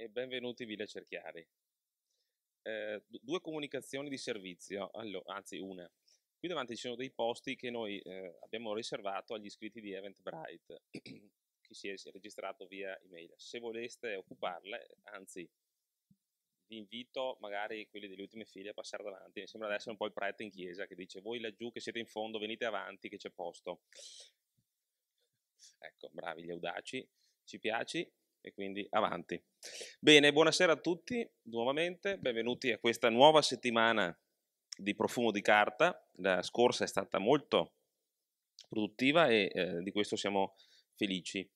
e benvenuti Villa Cerchiari. Eh, due comunicazioni di servizio, allora, anzi una. Qui davanti ci sono dei posti che noi eh, abbiamo riservato agli iscritti di Eventbrite, chi si è registrato via email. Se voleste occuparle, anzi vi invito magari quelli delle ultime file a passare davanti, mi sembra di essere un po' il prete in chiesa che dice voi laggiù che siete in fondo venite avanti che c'è posto. Ecco, bravi gli audaci, ci piaci e quindi avanti. Bene, buonasera a tutti nuovamente, benvenuti a questa nuova settimana di profumo di carta. La scorsa è stata molto produttiva e eh, di questo siamo felici.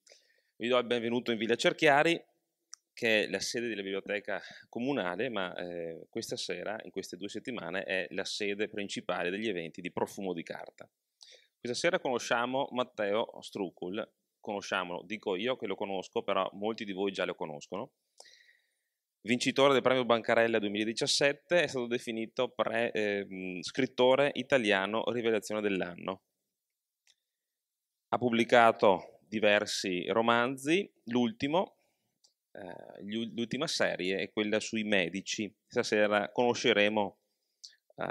Vi do il benvenuto in Villa Cerchiari, che è la sede della biblioteca comunale, ma eh, questa sera, in queste due settimane, è la sede principale degli eventi di profumo di carta. Questa sera conosciamo Matteo Strucul, conosciamolo, dico io che lo conosco, però molti di voi già lo conoscono. Vincitore del premio Bancarella 2017, è stato definito pre, eh, scrittore italiano rivelazione dell'anno. Ha pubblicato diversi romanzi, l'ultimo, eh, l'ultima serie è quella sui medici. Stasera conosceremo eh,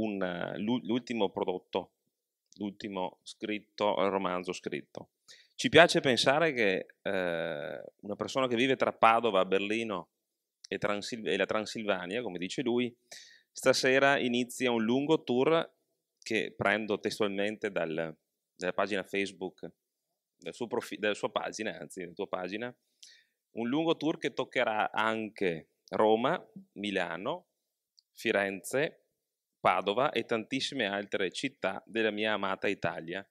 un, l'ultimo prodotto, l'ultimo scritto, romanzo scritto. Ci piace pensare che eh, una persona che vive tra Padova, Berlino e, Transil- e la Transilvania, come dice lui, stasera inizia un lungo tour che prendo testualmente dal, dalla pagina Facebook, dal profi- dalla sua pagina, anzi, della tua pagina, un lungo tour che toccherà anche Roma, Milano, Firenze, Padova e tantissime altre città della mia amata Italia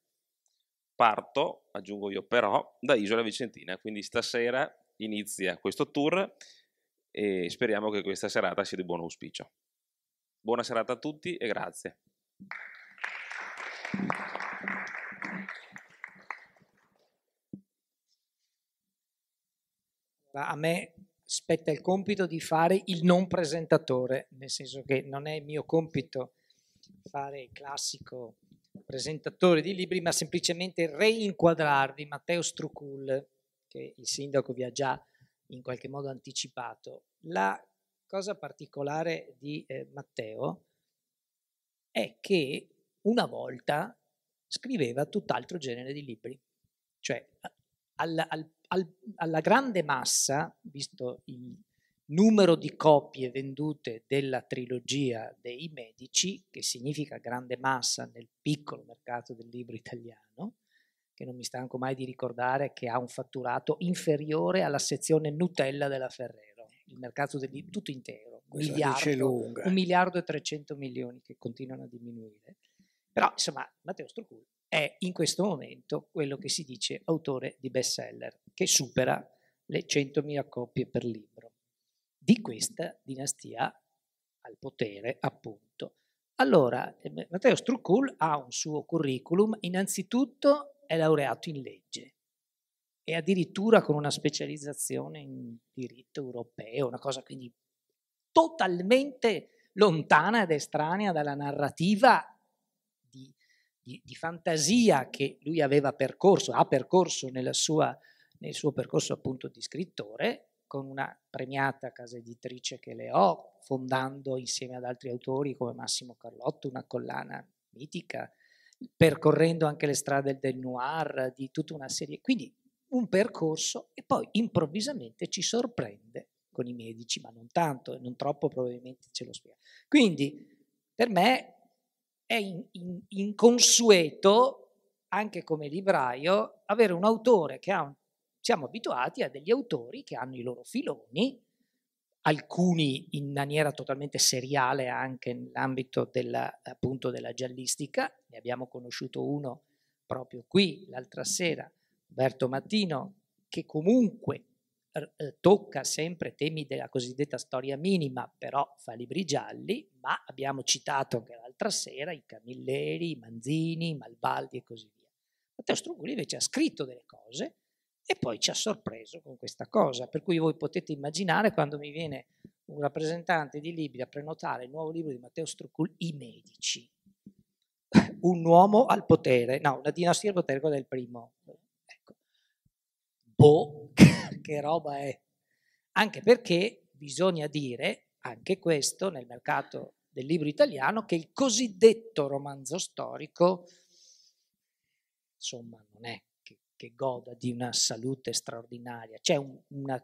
parto, aggiungo io però, da Isola Vicentina, quindi stasera inizia questo tour e speriamo che questa serata sia di buon auspicio. Buona serata a tutti e grazie. A me spetta il compito di fare il non presentatore, nel senso che non è mio compito fare il classico presentatore di libri, ma semplicemente reinquadrarvi Matteo Strucul, che il sindaco vi ha già in qualche modo anticipato. La cosa particolare di eh, Matteo è che una volta scriveva tutt'altro genere di libri, cioè alla, al, al, alla grande massa, visto il numero di copie vendute della trilogia dei Medici, che significa grande massa nel piccolo mercato del libro italiano, che non mi stanco mai di ricordare che ha un fatturato inferiore alla sezione Nutella della Ferrero, il mercato del libro tutto intero, un miliardo, un eh. miliardo, e 300 milioni che continuano a diminuire. Però insomma Matteo Strucul è in questo momento quello che si dice autore di bestseller, che supera le 100.000 copie per libro di questa dinastia al potere, appunto. Allora, eh, Matteo Struccul ha un suo curriculum, innanzitutto è laureato in legge e addirittura con una specializzazione in diritto europeo, una cosa quindi totalmente lontana ed estranea dalla narrativa di, di, di fantasia che lui aveva percorso, ha percorso sua, nel suo percorso appunto di scrittore, con una premiata casa editrice che le ho, fondando insieme ad altri autori come Massimo Carlotto una collana mitica, percorrendo anche le strade del noir, di tutta una serie. Quindi un percorso e poi improvvisamente ci sorprende con i medici, ma non tanto, non troppo probabilmente ce lo spiega. Quindi per me è inconsueto, in, in anche come libraio, avere un autore che ha un siamo abituati a degli autori che hanno i loro filoni, alcuni in maniera totalmente seriale anche nell'ambito della, appunto della giallistica, ne abbiamo conosciuto uno proprio qui l'altra sera, Berto Mattino, che comunque eh, tocca sempre temi della cosiddetta storia minima, però fa libri gialli, ma abbiamo citato anche l'altra sera i Camilleri, i Manzini, i Malbaldi e così via. Matteo Strugoli invece ha scritto delle cose, e poi ci ha sorpreso con questa cosa, per cui voi potete immaginare quando mi viene un rappresentante di Libri a prenotare il nuovo libro di Matteo Struccul, I Medici. Un uomo al potere, no, la dinastia al potere, quello è il primo? Ecco. Boh, che roba è? Anche perché bisogna dire, anche questo nel mercato del libro italiano, che il cosiddetto romanzo storico, insomma, non è che goda di una salute straordinaria. C'è un, una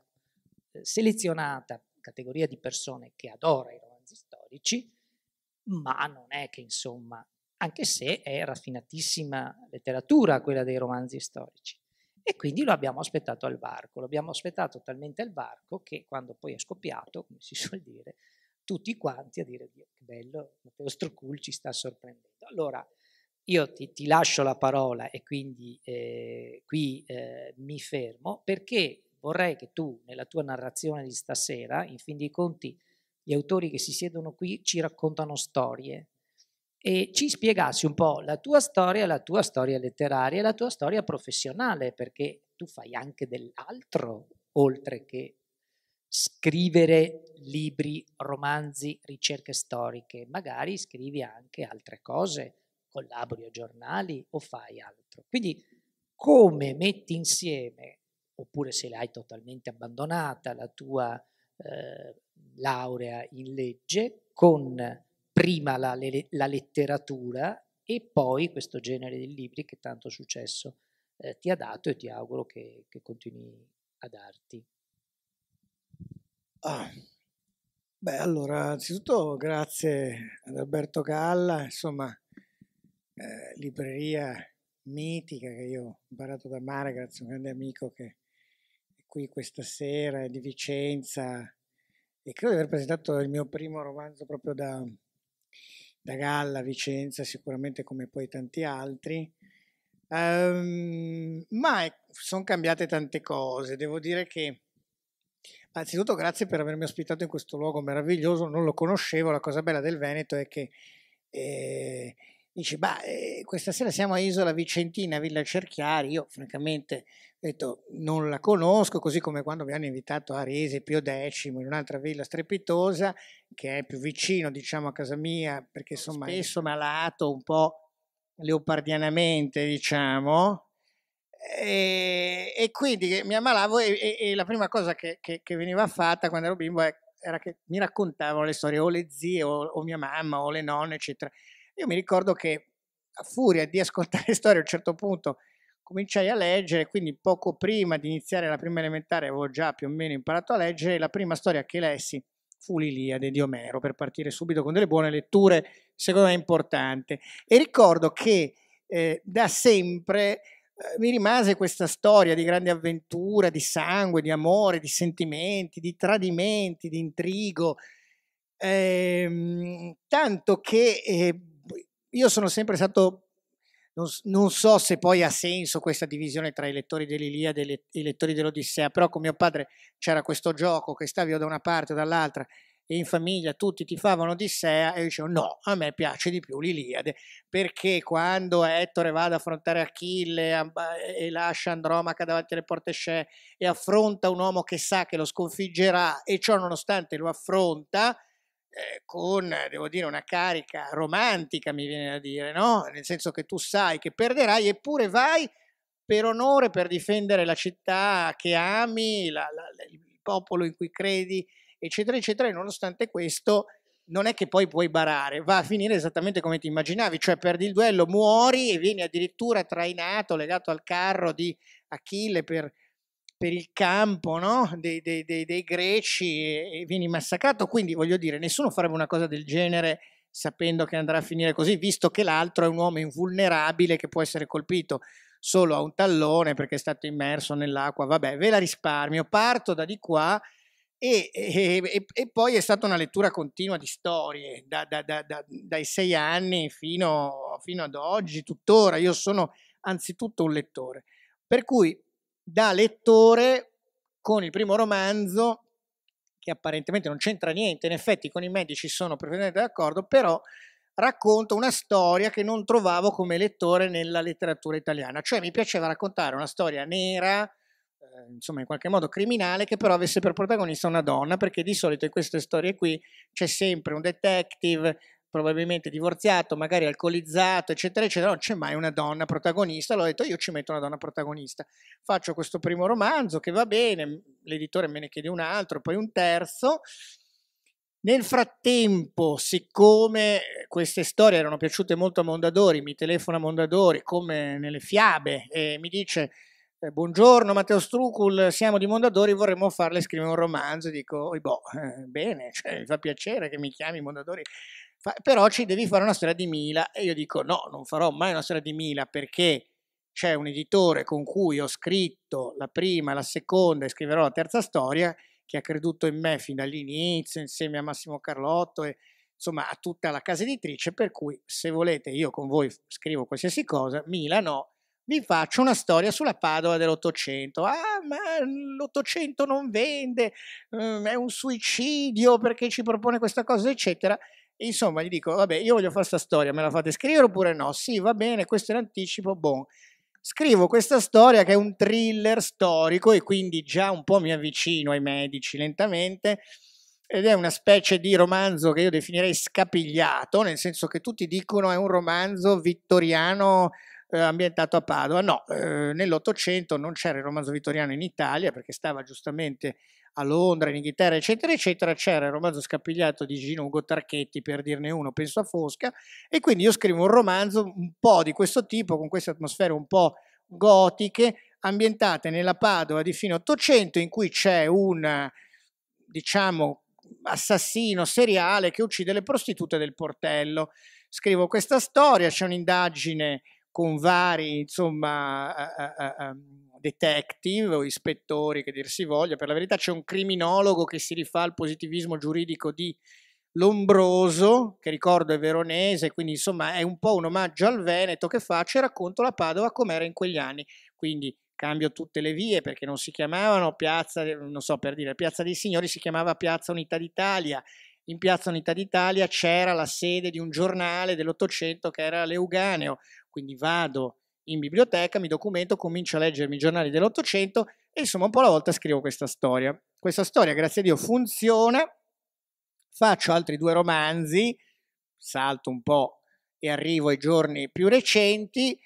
eh, selezionata categoria di persone che adora i romanzi storici, ma non è che insomma, anche se è raffinatissima letteratura quella dei romanzi storici. E quindi lo abbiamo aspettato al varco, lo abbiamo aspettato talmente al varco che quando poi è scoppiato, come si suol dire, tutti quanti a dire Dio, che bello, Matteo Strucul ci sta sorprendendo. Allora, io ti, ti lascio la parola e quindi eh, qui eh, mi fermo perché vorrei che tu nella tua narrazione di stasera, in fin dei conti, gli autori che si siedono qui ci raccontano storie e ci spiegassi un po' la tua storia, la tua storia letteraria e la tua storia professionale, perché tu fai anche dell'altro oltre che scrivere libri, romanzi, ricerche storiche, magari scrivi anche altre cose collabori a giornali o fai altro. Quindi come metti insieme, oppure se l'hai totalmente abbandonata, la tua eh, laurea in legge con prima la, le, la, letteratura e poi questo genere di libri che tanto successo eh, ti ha dato e ti auguro che, che continui a darti. Ah. Beh, allora, innanzitutto grazie ad Alberto Galla, insomma, eh, libreria mitica che io ho imparato da a un grande amico che è qui questa sera, è di Vicenza, e credo di aver presentato il mio primo romanzo proprio da, da Galla, Vicenza, sicuramente come poi tanti altri. Um, ma sono cambiate tante cose, devo dire che anzitutto grazie per avermi ospitato in questo luogo meraviglioso, non lo conoscevo, la cosa bella del Veneto è che eh, dici, ma eh, questa sera siamo a Isola Vicentina, Villa Cerchiari, io francamente detto, non la conosco, così come quando mi hanno invitato a Resi Pio X in un'altra villa strepitosa, che è più vicino diciamo a casa mia, perché insomma spesso malato un po' leopardianamente diciamo, e, e quindi mi ammalavo e, e, e la prima cosa che, che, che, veniva fatta quando ero bimbo era che mi raccontavano le storie o le zie o, o mia mamma o le nonne eccetera io mi ricordo che a furia di ascoltare storie a un certo punto cominciai a leggere, quindi poco prima di iniziare la prima elementare avevo già più o meno imparato a leggere, la prima storia che lessi fu l'Iliade di Omero, per partire subito con delle buone letture, secondo me importante. E ricordo che eh, da sempre eh, mi rimase questa storia di grande avventura, di sangue, di amore, di sentimenti, di tradimenti, di intrigo, ehm, tanto che... Eh, io sono sempre stato, non, non, so se poi ha senso questa divisione tra i lettori dell'Iliade e i lettori dell'Odissea, però con mio padre c'era questo gioco che stavi da una parte o dall'altra e in famiglia tutti ti tifavano Odissea e io dicevo no, a me piace di più l'Iliade perché quando Ettore va ad affrontare Achille e lascia Andromaca davanti alle porte Scè e affronta un uomo che sa che lo sconfiggerà e ciò nonostante lo affronta, eh, con, devo dire, una carica romantica, mi viene da dire, no? Nel senso che tu sai che perderai, eppure vai per onore, per difendere la città che ami, la, la, il popolo in cui credi, eccetera, eccetera, e nonostante questo non è che poi puoi barare, va a finire esattamente come ti immaginavi, cioè perdi il duello, muori e vieni addirittura trainato, legato al carro di Achille per per il campo no? dei, dei, dei, dei, greci e, vieni massacrato. Quindi voglio dire, nessuno farebbe una cosa del genere sapendo che andrà a finire così, visto che l'altro è un uomo invulnerabile che può essere colpito solo a un tallone perché è stato immerso nell'acqua. Vabbè, ve la risparmio, parto da di qua. E, e, e poi è stata una lettura continua di storie da, da, da, dai sei anni fino, fino ad oggi, tuttora. Io sono anzitutto un lettore. Per cui da lettore con il primo romanzo, che apparentemente non c'entra niente, in effetti con i medici sono perfettamente d'accordo, però racconto una storia che non trovavo come lettore nella letteratura italiana, cioè mi piaceva raccontare una storia nera, eh, insomma in qualche modo criminale, che però avesse per protagonista una donna, perché di solito in queste storie qui c'è sempre un detective, probabilmente divorziato, magari alcolizzato, eccetera, eccetera, non c'è mai una donna protagonista. L'ho detto, io ci metto una donna protagonista. Faccio questo primo romanzo che va bene, l'editore me ne chiede un altro, poi un terzo. Nel frattempo, siccome eh, queste storie erano piaciute molto a Mondadori, mi telefona Mondadori come nelle fiabe e mi dice eh, buongiorno Matteo Strucul, siamo di Mondadori, vorremmo farle scrivere un romanzo. Dico, boh, eh, bene, cioè, mi fa piacere che mi chiami Mondadori fa, però ci devi fare una storia di Mila e io dico no, non farò mai una storia di Mila perché c'è un editore con cui ho scritto la prima, la seconda e scriverò la terza storia che ha creduto in me fin dall'inizio insieme a Massimo Carlotto e insomma a tutta la casa editrice per cui se volete io con voi scrivo qualsiasi cosa, Mila no, vi faccio una storia sulla Padova dell'Ottocento. Ah, ma l'Ottocento non vende, ehm, è un suicidio perché ci propone questa cosa, eccetera insomma, gli dico, vabbè, io voglio fare questa storia, me la fate scrivere oppure no? Sì, va bene, questo è l'anticipo, boh. Scrivo questa storia che è un thriller storico e quindi già un po' mi avvicino ai medici lentamente ed è una specie di romanzo che io definirei scapigliato, nel senso che tutti dicono è un romanzo vittoriano eh, ambientato a Padova. No, eh, nell'Ottocento non c'era il romanzo vittoriano in Italia perché stava giustamente a Londra, in Inghilterra, eccetera, eccetera, c'era il romanzo scappigliato di Gino Ugo Tarchetti, per dirne uno, penso a Fosca, e quindi io scrivo un romanzo un po' di questo tipo, con queste atmosfere un po' gotiche, ambientate nella Padova di fine Ottocento, in cui c'è un, diciamo, assassino seriale che uccide le prostitute del portello. Scrivo questa storia, c'è un'indagine con vari, insomma, a, a, a, detective o ispettori che dir si voglia, per la verità c'è un criminologo che si rifà al positivismo giuridico di Lombroso, che ricordo è veronese, quindi insomma è un po' un omaggio al Veneto che faccio e racconto la Padova com'era in quegli anni. Quindi cambio tutte le vie perché non si chiamavano piazza, non so per dire, piazza dei signori si chiamava piazza Unità d'Italia. In piazza Unità d'Italia c'era la sede di un giornale dell'Ottocento che era l'Euganeo, quindi vado in biblioteca, mi documento, comincio a leggermi i giornali dell'Ottocento e insomma un po' alla volta scrivo questa storia. Questa storia, grazie a Dio, funziona, faccio altri due romanzi, salto un po' e arrivo ai giorni più recenti,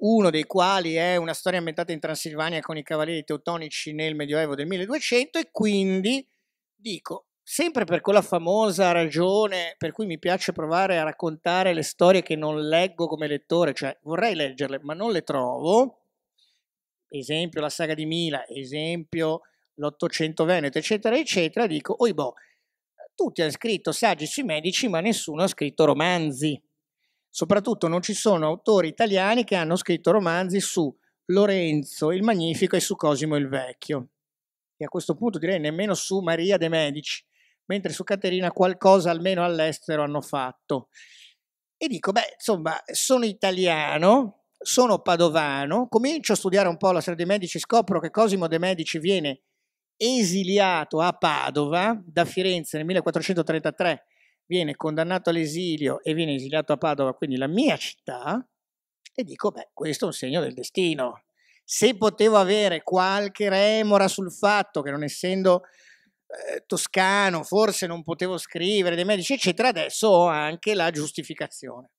uno dei quali è una storia ambientata in Transilvania con i cavalieri teutonici nel Medioevo del 1200 e quindi dico, sempre per quella famosa ragione per cui mi piace provare a raccontare le storie che non leggo come lettore, cioè vorrei leggerle ma non le trovo, esempio la saga di Mila, esempio l'Ottocento Veneto, eccetera, eccetera, dico, oi boh, tutti hanno scritto saggi sui medici ma nessuno ha scritto romanzi. Soprattutto non ci sono autori italiani che hanno scritto romanzi su Lorenzo il Magnifico e su Cosimo il Vecchio. E a questo punto direi nemmeno su Maria de Medici mentre su Caterina qualcosa almeno all'estero hanno fatto. E dico, beh, insomma, sono italiano, sono padovano, comincio a studiare un po' la storia dei Medici, scopro che Cosimo de' Medici viene esiliato a Padova da Firenze nel 1433, viene condannato all'esilio e viene esiliato a Padova, quindi la mia città, e dico, beh, questo è un segno del destino. Se potevo avere qualche remora sul fatto che non essendo eh, toscano, forse non potevo scrivere dei medici, eccetera, adesso ho anche la giustificazione.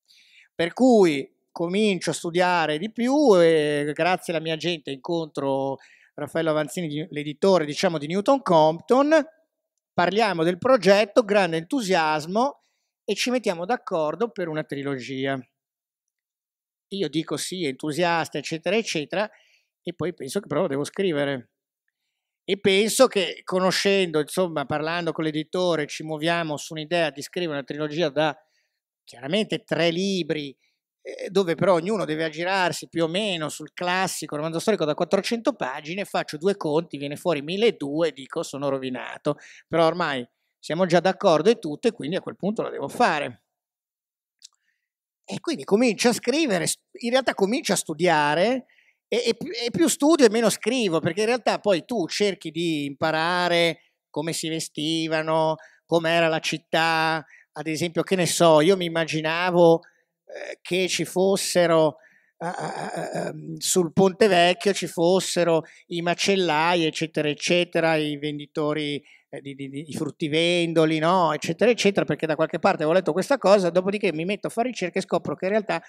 Per cui comincio a studiare di più e grazie alla mia gente incontro Raffaello Avanzini, l'editore diciamo di Newton Compton, parliamo del progetto, grande entusiasmo e ci mettiamo d'accordo per una trilogia. Io dico sì, entusiasta, eccetera, eccetera, e poi penso che però devo scrivere e penso che conoscendo, insomma, parlando con l'editore, ci muoviamo su un'idea di scrivere una trilogia da chiaramente tre libri, eh, dove però ognuno deve aggirarsi più o meno sul classico romanzo storico da 400 pagine, faccio due conti, viene fuori 1200 e dico sono rovinato, però ormai siamo già d'accordo e tutto e quindi a quel punto la devo fare. E quindi comincio a scrivere, in realtà comincio a studiare, e, e, più, e, più studio e meno scrivo, perché in realtà poi tu cerchi di imparare come si vestivano, com'era la città, ad esempio, che ne so, io mi immaginavo eh, che ci fossero ehm, sul Ponte Vecchio ci fossero i macellai, eccetera, eccetera, i venditori eh, di, di, di, fruttivendoli, no? eccetera, eccetera, perché da qualche parte avevo letto questa cosa, dopodiché mi metto a fare ricerca e scopro che in realtà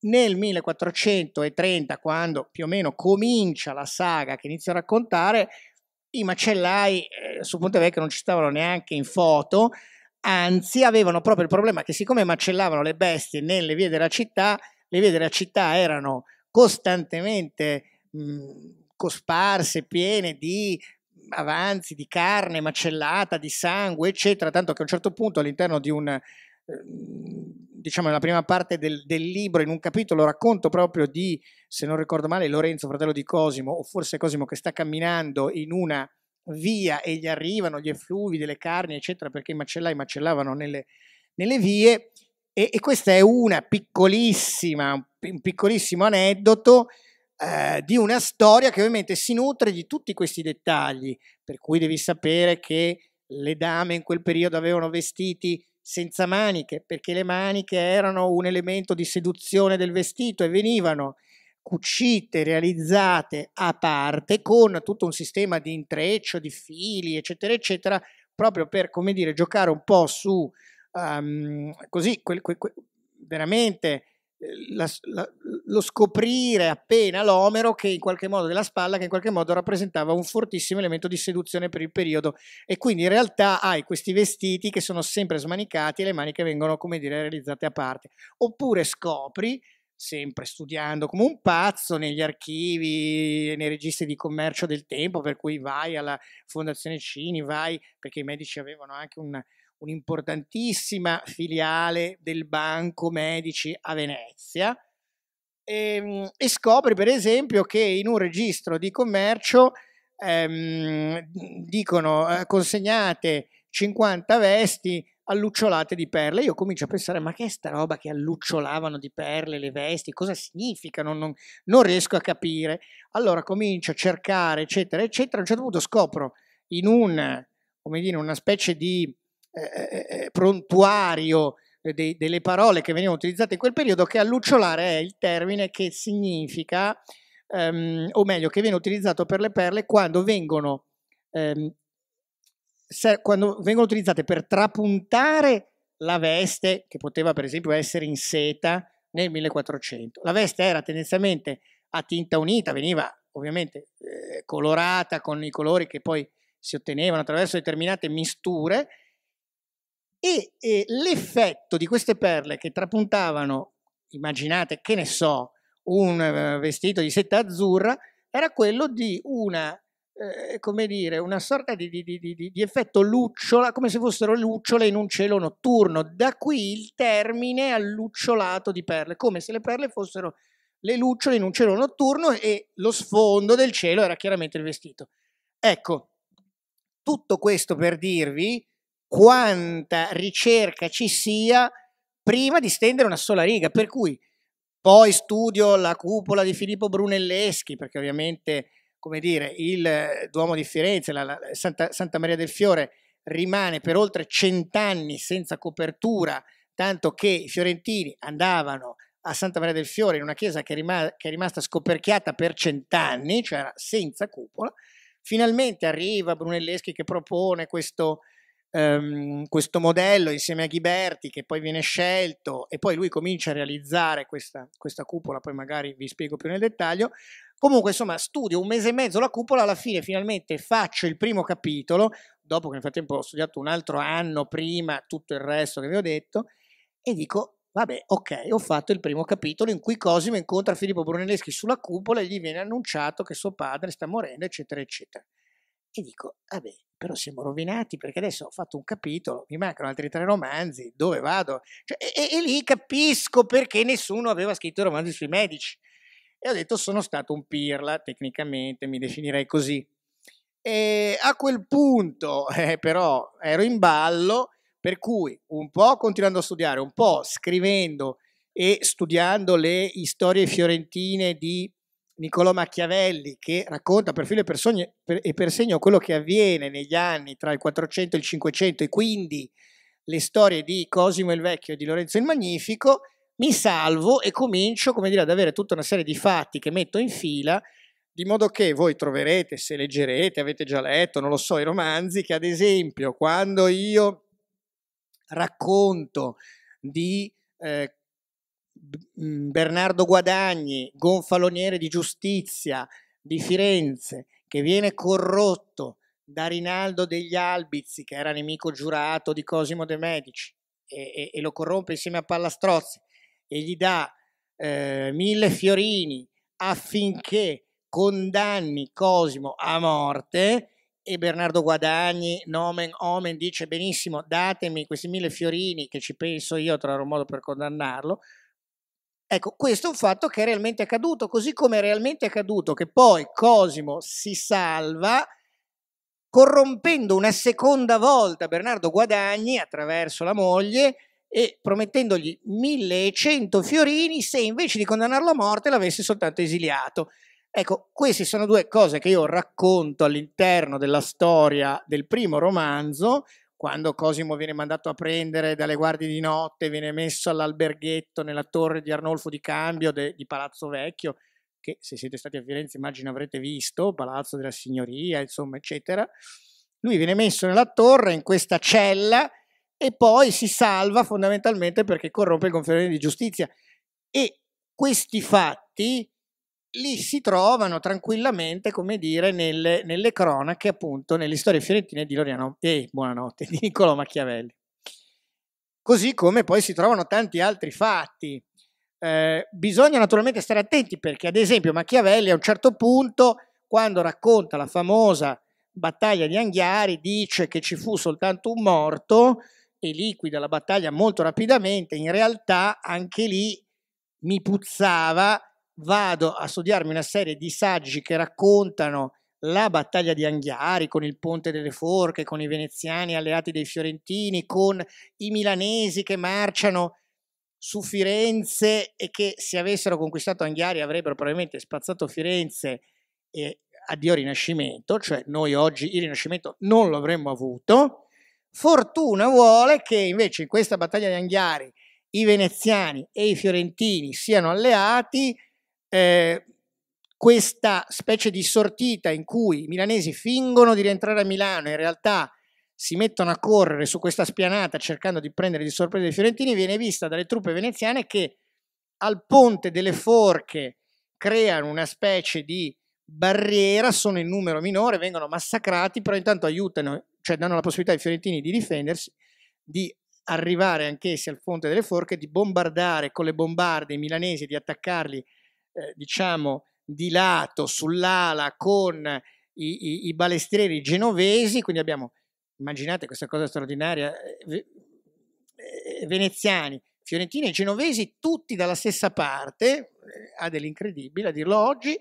nel 1430, quando più o meno comincia la saga che inizio a raccontare, i macellai eh, su Pontevecchio non ci stavano neanche in foto, anzi avevano proprio il problema che siccome macellavano le bestie nelle vie della città, le vie della città erano costantemente mh, cosparse, piene di avanzi di carne macellata, di sangue, eccetera, tanto che a un certo punto all'interno di un, ehm, diciamo nella prima parte del, del, libro, in un capitolo, racconto proprio di, se non ricordo male, Lorenzo, fratello di Cosimo, o forse Cosimo che sta camminando in una via e gli arrivano gli effluvi delle carni, eccetera, perché i macellai macellavano nelle, nelle vie. E, e, questa è una piccolissima, un piccolissimo aneddoto eh, di una storia che ovviamente si nutre di tutti questi dettagli, per cui devi sapere che le dame in quel periodo avevano vestiti senza maniche, perché le maniche erano un elemento di seduzione del vestito e venivano cucite, realizzate a parte con tutto un sistema di intreccio, di fili, eccetera, eccetera, proprio per, come dire, giocare un po' su um, così, quel, quel, quel, veramente la, la, lo scoprire appena l'omero che in qualche modo della spalla che in qualche modo rappresentava un fortissimo elemento di seduzione per il periodo e quindi in realtà hai questi vestiti che sono sempre smanicati e le maniche vengono come dire realizzate a parte oppure scopri sempre studiando come un pazzo negli archivi, nei registri di commercio del tempo, per cui vai alla Fondazione Cini, vai perché i medici avevano anche un un'importantissima filiale del Banco Medici a Venezia e, ehm, e scopri per esempio che in un registro di commercio ehm, dicono eh, consegnate 50 vesti allucciolate di perle. Io comincio a pensare, ma che è sta roba che allucciolavano di perle le vesti? Cosa significano? non, non, riesco a capire. Allora comincio a cercare, eccetera, eccetera. A un certo punto scopro in un, come dire, una specie di eh, eh, eh, eh, prontuario dei, delle parole che venivano utilizzate in quel periodo, che allucciolare è il termine che significa, ehm, o meglio, che viene utilizzato per le perle quando vengono, ehm, se, quando vengono utilizzate per trapuntare la veste, che poteva per esempio essere in seta nel 1400. La veste era tendenzialmente a tinta unita, veniva ovviamente eh, colorata con i colori che poi si ottenevano attraverso determinate misture e, e l'effetto di queste perle che trapuntavano, immaginate che ne so, un eh, vestito di seta azzurra, era quello di una, eh, come dire, una sorta di, di, di, di, effetto lucciola, come se fossero lucciole in un cielo notturno. Da qui il termine allucciolato di perle, come se le perle fossero le lucciole in un cielo notturno e lo sfondo del cielo era chiaramente il vestito. Ecco, tutto questo per dirvi quanta ricerca ci sia prima di stendere una sola riga, per cui poi studio la cupola di Filippo Brunelleschi, perché ovviamente, come dire, il Duomo di Firenze, la, la Santa, Santa Maria del Fiore, rimane per oltre cent'anni senza copertura, tanto che i fiorentini andavano a Santa Maria del Fiore in una chiesa che, rima- che è rimasta scoperchiata per cent'anni, cioè senza cupola. Finalmente arriva Brunelleschi che propone questo, ehm, questo modello insieme a Ghiberti che poi viene scelto e poi lui comincia a realizzare questa, questa cupola, poi magari vi spiego più nel dettaglio, Comunque, insomma, studio un mese e mezzo la cupola, alla fine finalmente faccio il primo capitolo, dopo che nel frattempo ho studiato un altro anno prima tutto il resto che vi ho detto, e dico, vabbè, ok, ho fatto il primo capitolo in cui Cosimo incontra Filippo Brunelleschi sulla cupola e gli viene annunciato che suo padre sta morendo, eccetera, eccetera e dico, vabbè, però siamo rovinati perché adesso ho fatto un capitolo, mi mancano altri tre romanzi, dove vado? Cioè, e, e, lì capisco perché nessuno aveva scritto romanzi sui medici. E ho detto, sono stato un pirla, tecnicamente mi definirei così. E a quel punto eh, però ero in ballo, per cui un po' continuando a studiare, un po' scrivendo e studiando le storie fiorentine di Niccolò Machiavelli, che racconta per filo e per, sogno, per, e per segno quello che avviene negli anni tra il 400 e il 500 e quindi le storie di Cosimo il Vecchio e di Lorenzo il Magnifico, mi salvo e comincio, come dire, ad avere tutta una serie di fatti che metto in fila, di modo che voi troverete, se leggerete, avete già letto, non lo so, i romanzi, che ad esempio quando io racconto di eh, Mhmm, Bernardo Guadagni, gonfaloniere di giustizia di Firenze, che viene corrotto da Rinaldo degli Albizi, che era nemico giurato di Cosimo de' Medici, e, e, e lo corrompe insieme a Pallastrozzi, e gli dà eh, mille fiorini affinché condanni Cosimo a morte, e Bernardo Guadagni, nomen omen, dice benissimo, datemi questi mille fiorini che ci penso io, troverò un modo per condannarlo, Ecco, questo è un fatto che è realmente accaduto, così come è realmente accaduto che poi Cosimo si salva corrompendo una seconda volta Bernardo Guadagni attraverso la moglie e promettendogli 1100 fiorini se invece di condannarlo a morte l'avesse soltanto esiliato. Ecco, queste sono due cose che io racconto all'interno della storia del primo romanzo, quando Cosimo viene mandato a prendere dalle guardie di notte, viene messo all'alberghetto nella torre di Arnolfo di Cambio de, di Palazzo Vecchio, che se siete stati a Firenze immagino avrete visto, Palazzo della Signoria, insomma, eccetera. Lui viene messo nella torre, in questa cella, e poi si salva fondamentalmente perché corrompe il conferimento di giustizia. E questi fatti lì si trovano tranquillamente, come dire, nelle, nelle cronache, appunto, nelle storie fiorentine di Loriano e Buonanotte di Niccolò Machiavelli. Così come poi si trovano tanti altri fatti. Eh, bisogna naturalmente stare attenti perché, ad esempio, Machiavelli a un certo punto, quando racconta la famosa battaglia di Anghiari, dice che ci fu soltanto un morto e liquida la battaglia molto rapidamente. In realtà, anche lì mi puzzava vado a studiarmi una serie di saggi che raccontano la battaglia di Anghiari con il Ponte delle Forche, con i veneziani alleati dei fiorentini, con i milanesi che marciano su Firenze e che se avessero conquistato Anghiari avrebbero probabilmente spazzato Firenze e eh, addio Rinascimento, cioè noi oggi il Rinascimento non lo avremmo avuto. Fortuna vuole che invece in questa battaglia di Anghiari i veneziani e i fiorentini siano alleati, eh, questa specie di sortita in cui i milanesi fingono di rientrare a Milano, e in realtà si mettono a correre su questa spianata cercando di prendere di sorpresa i fiorentini, viene vista dalle truppe veneziane che al ponte delle forche creano una specie di barriera, sono in numero minore, vengono massacrati, però intanto aiutano, cioè danno la possibilità ai fiorentini di difendersi, di arrivare anch'essi al ponte delle forche, di bombardare con le bombarde i milanesi, di attaccarli eh, diciamo, di lato sull'ala con i, i, i, balestrieri genovesi, quindi abbiamo, immaginate questa cosa straordinaria, eh, eh, veneziani, fiorentini e genovesi tutti dalla stessa parte, ha dell'incredibile a dirlo oggi,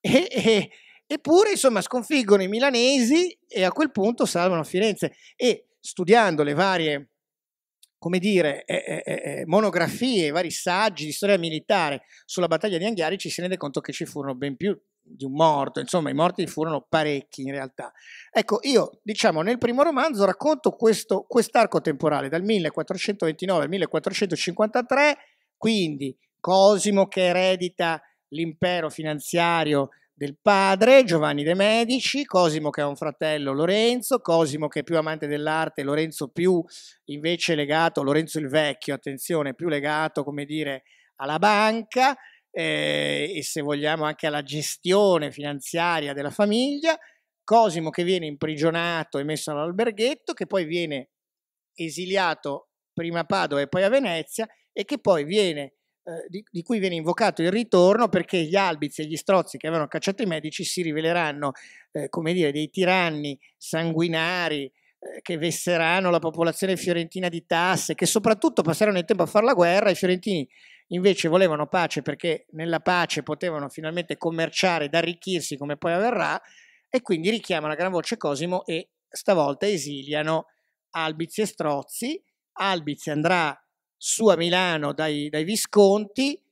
e, e, eppure insomma sconfiggono i milanesi e a quel punto salvano Firenze e studiando le varie come dire, eh, eh, eh, eh monografie, vari saggi di storia militare sulla battaglia di Anghiari, ci si rende conto che ci furono ben più di un morto, insomma i morti furono parecchi in realtà. Ecco, io diciamo nel primo romanzo racconto questo, quest'arco temporale dal 1429 al 1453, quindi Cosimo che eredita l'impero finanziario del padre Giovanni de Medici, Cosimo che ha un fratello Lorenzo, Cosimo che è più amante dell'arte, Lorenzo più invece legato, Lorenzo il vecchio, attenzione, più legato, come dire, alla banca eh, e se vogliamo anche alla gestione finanziaria della famiglia, Cosimo che viene imprigionato e messo all'alberghetto, che poi viene esiliato prima a Padova e poi a Venezia e che poi viene eh, di, di, cui viene invocato il ritorno perché gli albizi e gli strozzi che avevano cacciato i medici si riveleranno, eh, come dire, dei tiranni sanguinari eh, che vesseranno la popolazione fiorentina di tasse, che soprattutto passeranno il tempo a fare la guerra, i fiorentini invece volevano pace perché nella pace potevano finalmente commerciare ed arricchirsi come poi avverrà e quindi richiamano a gran voce Cosimo e stavolta esiliano Albizi e Strozzi, Albizi andrà su a Milano dai, dai Visconti,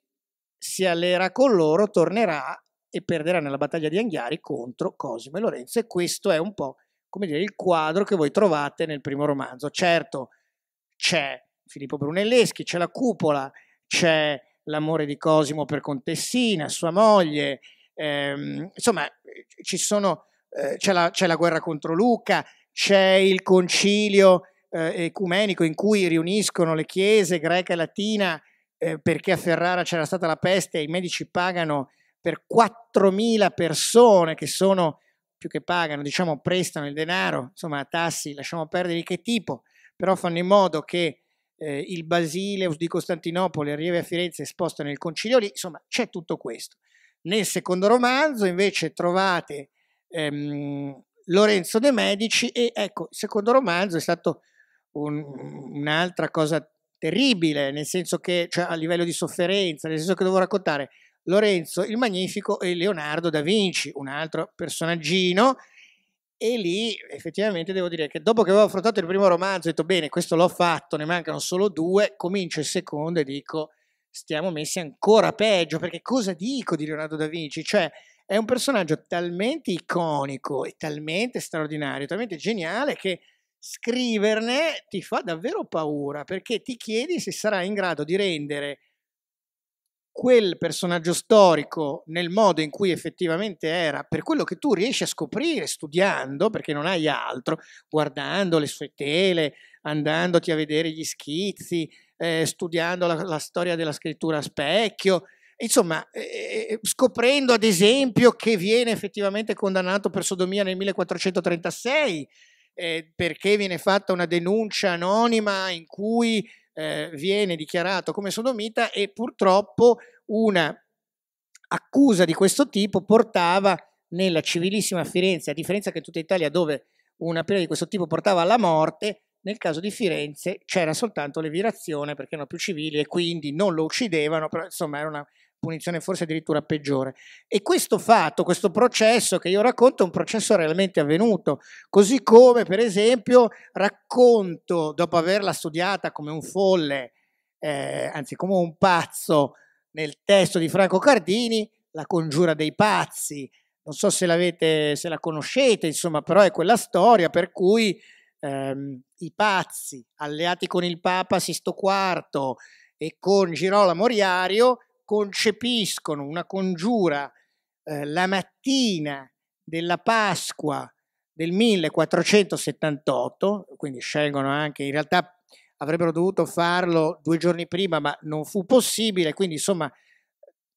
si allerà con loro, tornerà e perderà nella battaglia di Anghiari contro Cosimo e Lorenzo e questo è un po' come dire il quadro che voi trovate nel primo romanzo. Certo c'è Filippo Brunelleschi, c'è la cupola, c'è l'amore di Cosimo per Contessina, sua moglie, ehm, insomma ci sono, eh, c'è, la, c'è la guerra contro Luca, c'è il concilio eh, ecumenico in cui riuniscono le chiese greca e latina eh, perché a Ferrara c'era stata la peste e i medici pagano per 4.000 persone che sono più che pagano, diciamo prestano il denaro, insomma tassi, lasciamo perdere di che tipo, però fanno in modo che eh, il Basileus di Costantinopoli arrivi a Firenze e spostano il concilio lì, insomma c'è tutto questo. Nel secondo romanzo invece trovate ehm, Lorenzo de' Medici e ecco, il secondo romanzo è stato un, un'altra cosa terribile, nel senso che cioè, a livello di sofferenza, nel senso che devo raccontare Lorenzo il Magnifico e Leonardo da Vinci, un altro personaggino. E lì effettivamente devo dire che dopo che avevo affrontato il primo romanzo, ho detto bene, questo l'ho fatto, ne mancano solo due, comincio il secondo e dico stiamo messi ancora peggio, perché cosa dico di Leonardo da Vinci? Cioè è un personaggio talmente iconico e talmente straordinario, talmente geniale che scriverne ti fa davvero paura perché ti chiedi se sarà in grado di rendere quel personaggio storico nel modo in cui effettivamente era, per quello che tu riesci a scoprire studiando, perché non hai altro, guardando le sue tele, andandoti a vedere gli schizzi, eh, studiando la, la, storia della scrittura a specchio, insomma, eh, eh, eh scoprendo ad esempio che viene effettivamente condannato per sodomia nel 1436 eh, perché viene fatta una denuncia anonima in cui eh, viene dichiarato come sodomita e purtroppo una accusa di questo tipo portava nella civilissima Firenze, a differenza che in tutta Italia dove una pena di questo tipo portava alla morte, nel caso di Firenze c'era soltanto l'evirazione perché erano più civili e quindi non lo uccidevano, però insomma era una punizione forse addirittura peggiore. E questo fatto, questo processo che io racconto è un processo realmente avvenuto, così come per esempio racconto, dopo averla studiata come un folle, eh, anzi come un pazzo, nel testo di Franco Cardini, La congiura dei pazzi. Non so se, se la conoscete, insomma, però è quella storia per cui ehm, i pazzi, alleati con il Papa Sisto IV e con Girolamo Riario, concepiscono una congiura eh, la mattina della Pasqua del 1478, quindi scelgono anche, in realtà avrebbero dovuto farlo due giorni prima, ma non fu possibile, quindi insomma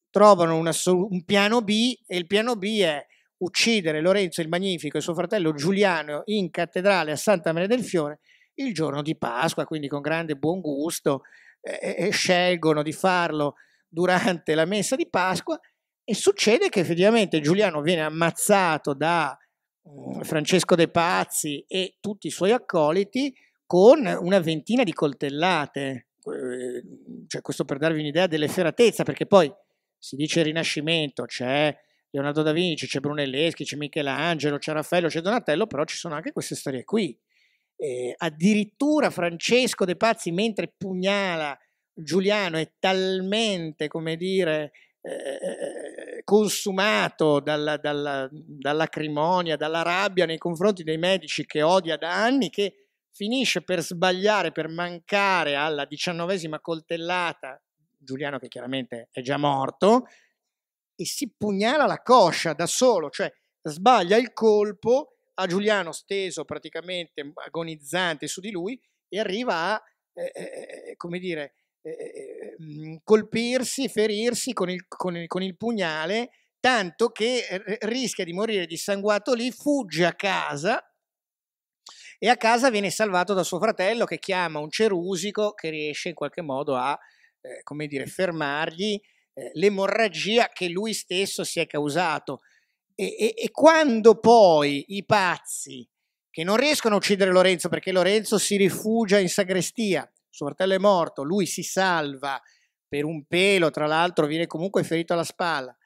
trovano una, un piano B e il piano B è uccidere Lorenzo il Magnifico e suo fratello Giuliano in cattedrale a Santa Maria del Fiore il giorno di Pasqua, quindi con grande buon gusto eh, scelgono di farlo durante la messa di Pasqua e succede che effettivamente Giuliano viene ammazzato da mm, Francesco De Pazzi e tutti i suoi accoliti con una ventina di coltellate. Cioè, questo per darvi un'idea dell'efferatezza, perché poi si dice Rinascimento, c'è Leonardo da Vinci, c'è Brunelleschi, c'è Michelangelo, c'è Raffaello, c'è Donatello, però ci sono anche queste storie qui. Eh, addirittura Francesco De Pazzi, mentre pugnala Giuliano è talmente, come dire, eh, eh, eh consumato dalla, dalla, dall'acrimonia, dalla rabbia nei confronti dei medici che odia da anni, che finisce per sbagliare, per mancare alla diciannovesima coltellata, Giuliano che chiaramente è già morto, e si pugnala la coscia da solo, cioè sbaglia il colpo a Giuliano steso praticamente agonizzante su di lui e arriva a, eh, eh, eh come dire, Mhmm, colpirsi, ferirsi con il, con, il, con il, pugnale, tanto che eh, rischia di morire dissanguato lì, fugge a casa e a casa viene salvato da suo fratello che chiama un cerusico che riesce in qualche modo a, eh, come dire, fermargli eh, l'emorragia che lui stesso si è causato. E, e, e quando poi i pazzi che non riescono a uccidere Lorenzo perché Lorenzo si rifugia in sagrestia, suo fratello è morto, lui si salva per un pelo, tra l'altro viene comunque ferito alla spalla,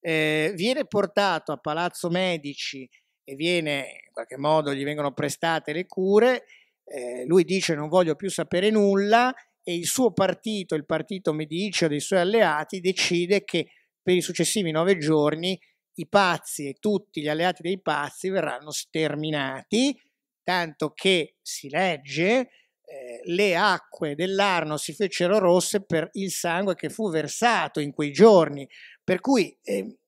eh, viene portato a Palazzo Medici e viene, in qualche modo gli vengono prestate le cure, eh, lui dice non voglio più sapere nulla e il suo partito, il partito Medici dei suoi alleati, decide che per i successivi nove giorni i pazzi e tutti gli alleati dei pazzi verranno sterminati, tanto che si legge eh, le acque dell'Arno si fecero rosse per il sangue che fu versato in quei giorni. Per cui eh,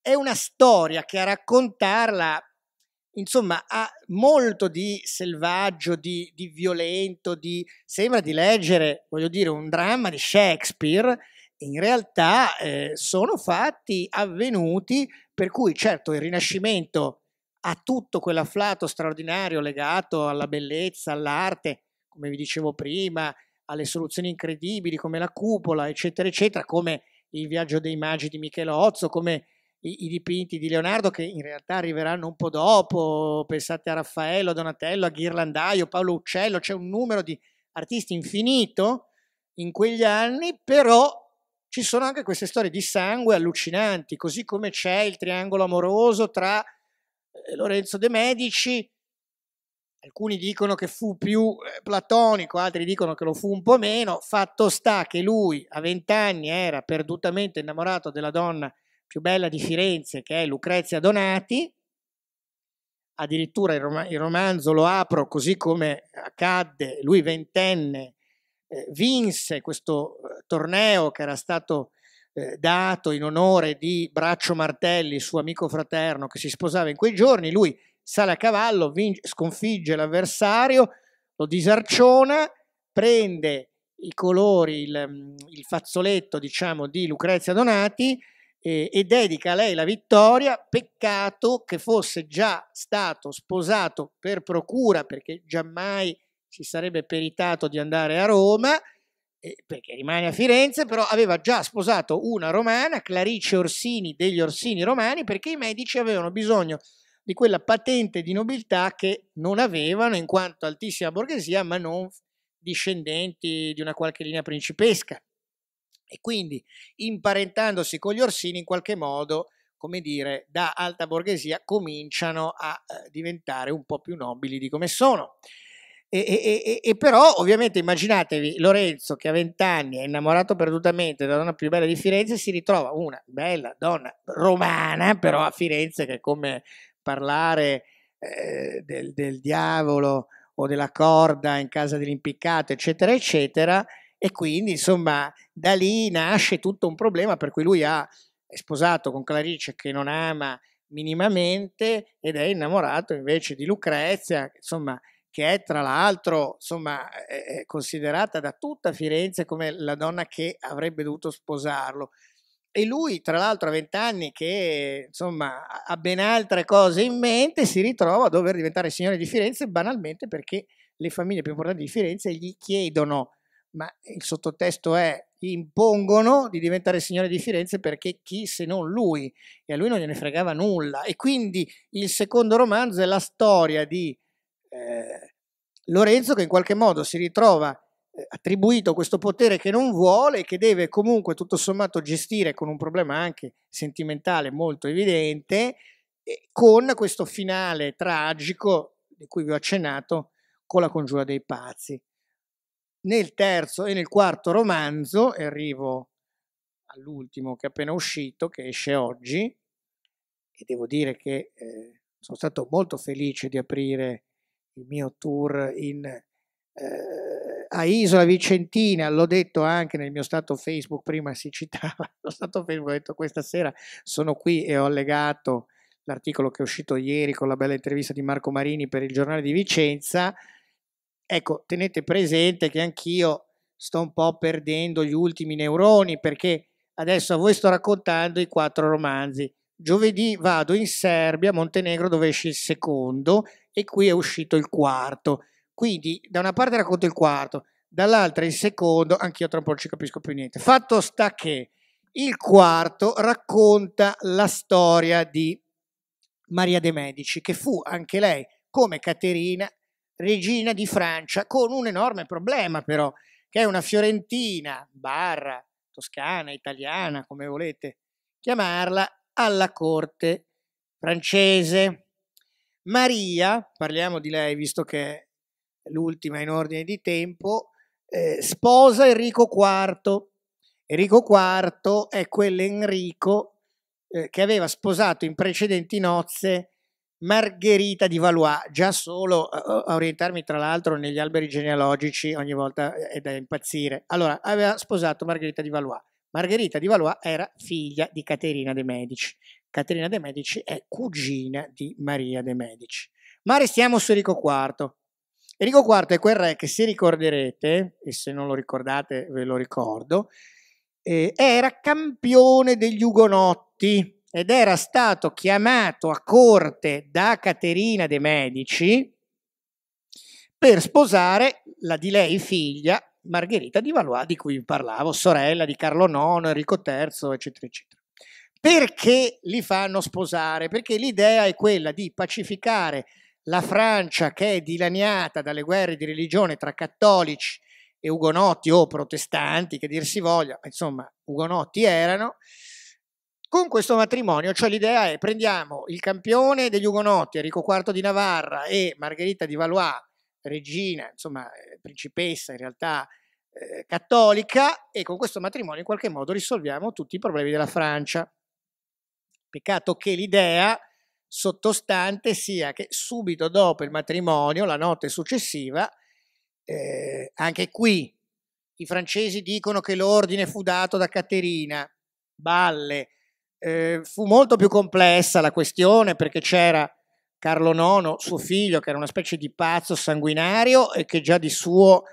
è una storia che a raccontarla, insomma, ha molto di selvaggio, di, di violento, di, sembra di leggere, voglio dire, un dramma di Shakespeare. In realtà eh, sono fatti avvenuti, per cui certo il Rinascimento a tutto quell'afflato straordinario legato alla bellezza, all'arte, come vi dicevo prima, alle soluzioni incredibili come la cupola, eccetera, eccetera, come il viaggio dei magi di Michele Ozzo, come i, i dipinti di Leonardo che in realtà arriveranno un po' dopo, pensate a Raffaello, a Donatello, a Ghirlandaio, Paolo Uccello, c'è un numero di artisti infinito in quegli anni, però ci sono anche queste storie di sangue allucinanti, così come c'è il triangolo amoroso tra eh, Lorenzo de' Medici, alcuni dicono che fu più eh, platonico, altri dicono che lo fu un po' meno, fatto sta che lui a vent'anni era perdutamente innamorato della donna più bella di Firenze, che è Lucrezia Donati, addirittura il, romanzo lo apro così come accadde, lui ventenne, eh, vinse questo torneo che era stato eh, dato in onore di Braccio Martelli, suo amico fraterno che si sposava in quei giorni, lui sale a cavallo, vinge, sconfigge l'avversario, lo disarciona, prende i colori, il, mm, il fazzoletto diciamo di Lucrezia Donati eh, e dedica a lei la vittoria, peccato che fosse già stato sposato per procura perché giammai si sarebbe peritato di andare a Roma, perché rimane a Firenze, però aveva già sposato una romana, Clarice Orsini degli Orsini Romani, perché i medici avevano bisogno di quella patente di nobiltà che non avevano in quanto altissima borghesia, ma non discendenti di una qualche linea principesca. E quindi, imparentandosi con gli Orsini, in qualche modo, come dire, da alta borghesia cominciano a eh, diventare un po' più nobili di come sono. E, e, e, e, però ovviamente immaginatevi Lorenzo che a vent'anni è innamorato perdutamente della donna più bella di Firenze si ritrova una bella donna romana però a Firenze che è come parlare eh, del, del, diavolo o della corda in casa dell'impiccato eccetera eccetera e quindi insomma da lì nasce tutto un problema per cui lui ha è sposato con Clarice che non ama minimamente ed è innamorato invece di Lucrezia insomma che è tra l'altro insomma, considerata da tutta Firenze come la donna che avrebbe dovuto sposarlo. E lui, tra l'altro, a vent'anni che insomma, ha ben altre cose in mente, si ritrova a dover diventare signore di Firenze banalmente perché le famiglie più importanti di Firenze gli chiedono, ma il sottotesto è gli impongono di diventare signore di Firenze perché chi se non lui e a lui non gliene fregava nulla e quindi il secondo romanzo è la storia di eh, Lorenzo che in qualche modo si ritrova eh, attribuito questo potere che non vuole e che deve comunque tutto sommato gestire con un problema anche sentimentale molto evidente con questo finale tragico di cui vi ho accennato con la congiura dei pazzi. Nel terzo e nel quarto romanzo, e arrivo all'ultimo che è appena uscito, che esce oggi, e devo dire che eh, sono stato molto felice di aprire il mio tour in, eh, a Isola Vicentina, l'ho detto anche nel mio stato Facebook, prima si citava lo stato Facebook, ho detto questa sera sono qui e ho allegato l'articolo che è uscito ieri con la bella intervista di Marco Marini per il giornale di Vicenza. Ecco, tenete presente che anch'io sto un po' perdendo gli ultimi neuroni perché adesso a voi sto raccontando i quattro romanzi. Giovedì vado in Serbia, Montenegro, dove esce il secondo, e qui è uscito il quarto. Quindi da una parte racconto il quarto, dall'altra il secondo, anch'io tra un po' non ci capisco più niente. Fatto sta che il quarto racconta la storia di Maria de' Medici, che fu anche lei, come Caterina, regina di Francia, con un enorme problema però, che è una fiorentina, barra, toscana, italiana, come volete chiamarla, alla corte francese. Maria, parliamo di lei visto che è l'ultima in ordine di tempo, eh, sposa Enrico IV. Enrico IV è quell'Enrico eh, che aveva sposato in precedenti nozze Margherita di Valois, già solo a orientarmi tra l'altro negli alberi genealogici ogni volta eh, è da impazzire. Allora, aveva sposato Margherita di Valois. Margherita di Valois era figlia di Caterina de' Medici, Caterina de' Medici è cugina di Maria de' Medici. Ma restiamo su Enrico IV. Enrico IV è quel re che, se ricorderete, e se non lo ricordate ve lo ricordo, eh, era campione degli Ugonotti ed era stato chiamato a corte da Caterina de' Medici per sposare la di lei figlia Margherita di Valois, di cui vi parlavo, sorella di Carlo IX, Enrico III, eccetera, eccetera. Perché li fanno sposare? Perché l'idea è quella di pacificare la Francia che è dilaniata dalle guerre di religione tra cattolici e ugonotti o protestanti, che dir si voglia, insomma, ugonotti erano, con questo matrimonio, cioè l'idea è prendiamo il campione degli ugonotti, Enrico IV di Navarra e Margherita di Valois, regina, insomma, eh, principessa in realtà eh, cattolica, e con questo matrimonio in qualche modo risolviamo tutti i problemi della Francia. Peccato che l'idea sottostante sia che subito dopo il matrimonio, la notte successiva, eh, anche qui i francesi dicono che l'ordine fu dato da Caterina, balle, eh, fu molto più complessa la questione perché c'era Carlo IX, suo figlio, che era una specie di pazzo sanguinario e che già di suo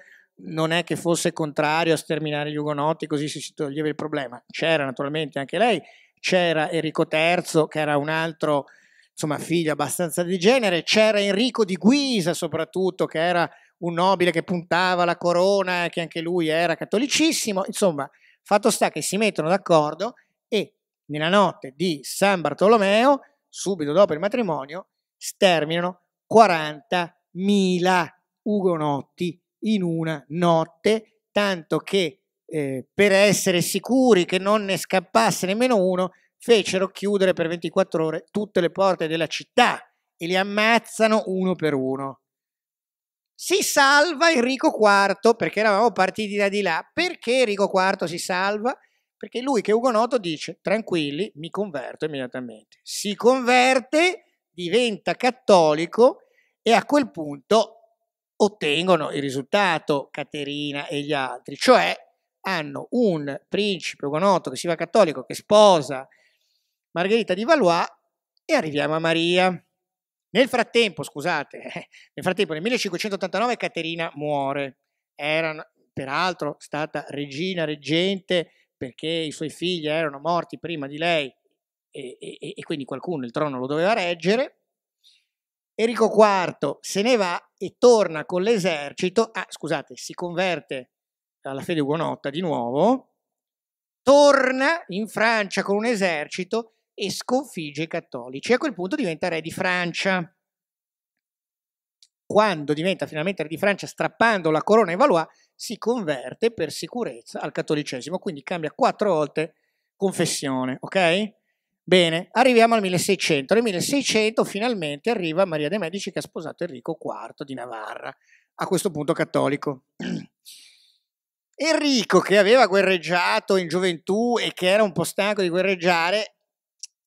non è che fosse contrario a sterminare gli ugonotti così si toglieva il problema. C'era naturalmente anche lei c'era Enrico III, che era un altro insomma, figlio abbastanza di genere, c'era Enrico di Guisa soprattutto, che era un nobile che puntava la corona, e che anche lui era cattolicissimo, insomma, fatto sta che si mettono d'accordo e nella notte di San Bartolomeo, subito dopo il matrimonio, sterminano 40.000 ugonotti in una notte, tanto che eh, per essere sicuri che non ne scappasse nemmeno uno, fecero chiudere per 24 ore tutte le porte della città e li ammazzano uno per uno. Si salva Enrico IV perché eravamo partiti da di là. Perché Enrico IV si salva? Perché lui che è Ugonoto dice tranquilli, mi converto immediatamente. Si converte, diventa cattolico e a quel punto ottengono il risultato Caterina e gli altri, cioè hanno un principe ugonotto che si va cattolico che sposa Margherita di Valois e arriviamo a Maria. Nel frattempo, scusate, nel frattempo nel 1589 Caterina muore, era peraltro stata regina reggente perché i suoi figli erano morti prima di lei e, e, e quindi qualcuno il trono lo doveva reggere. Enrico IV se ne va e torna con l'esercito, ah scusate, si converte alla fede ugonotta di nuovo, torna in Francia con un esercito e sconfigge i cattolici. A quel punto diventa re di Francia. Quando diventa finalmente re di Francia, strappando la corona ai Valois, si converte per sicurezza al cattolicesimo, quindi cambia quattro volte confessione, ok? Bene, arriviamo al 1600. Nel 1600 finalmente arriva Maria de' Medici che ha sposato Enrico IV di Navarra, a questo punto cattolico. Enrico, che aveva guerreggiato in gioventù e che era un po' stanco di guerreggiare,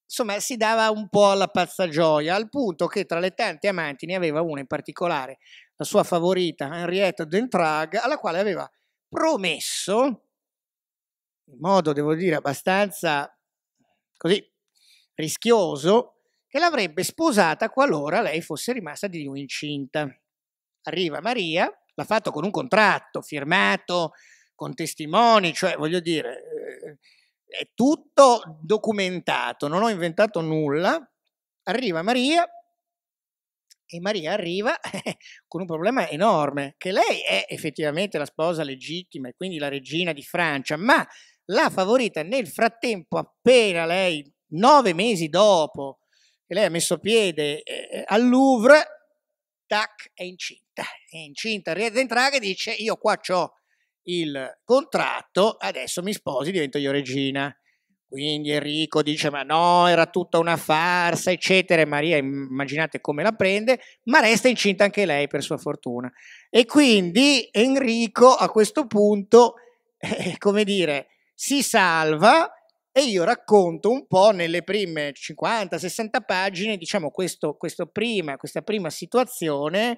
insomma, si dava un po' alla pazza gioia, al punto che tra le tante amanti ne aveva una in particolare, la sua favorita Henrietta Dentrag, alla quale aveva promesso, in modo devo dire abbastanza così rischioso, che l'avrebbe sposata qualora lei fosse rimasta di lui incinta. Arriva Maria, l'ha fatto con un contratto firmato con testimoni, cioè voglio dire, eh, è tutto documentato, non ho inventato nulla. Arriva Maria e Maria arriva con un problema enorme, che lei è effettivamente la sposa legittima e quindi la regina di Francia, ma la favorita nel frattempo, appena lei, nove mesi dopo che lei ha messo piede eh, al Louvre, tac, è incinta. È incinta, rientra e dice io qua ho il contratto, adesso mi sposi, divento io regina. Quindi Enrico dice: Ma no, era tutta una farsa, eccetera. Maria, immaginate come la prende, ma resta incinta anche lei, per sua fortuna. E quindi Enrico a questo punto, eh, come dire, si salva. E io racconto un po' nelle prime 50-60 pagine, diciamo, questo, questo prima, questa prima situazione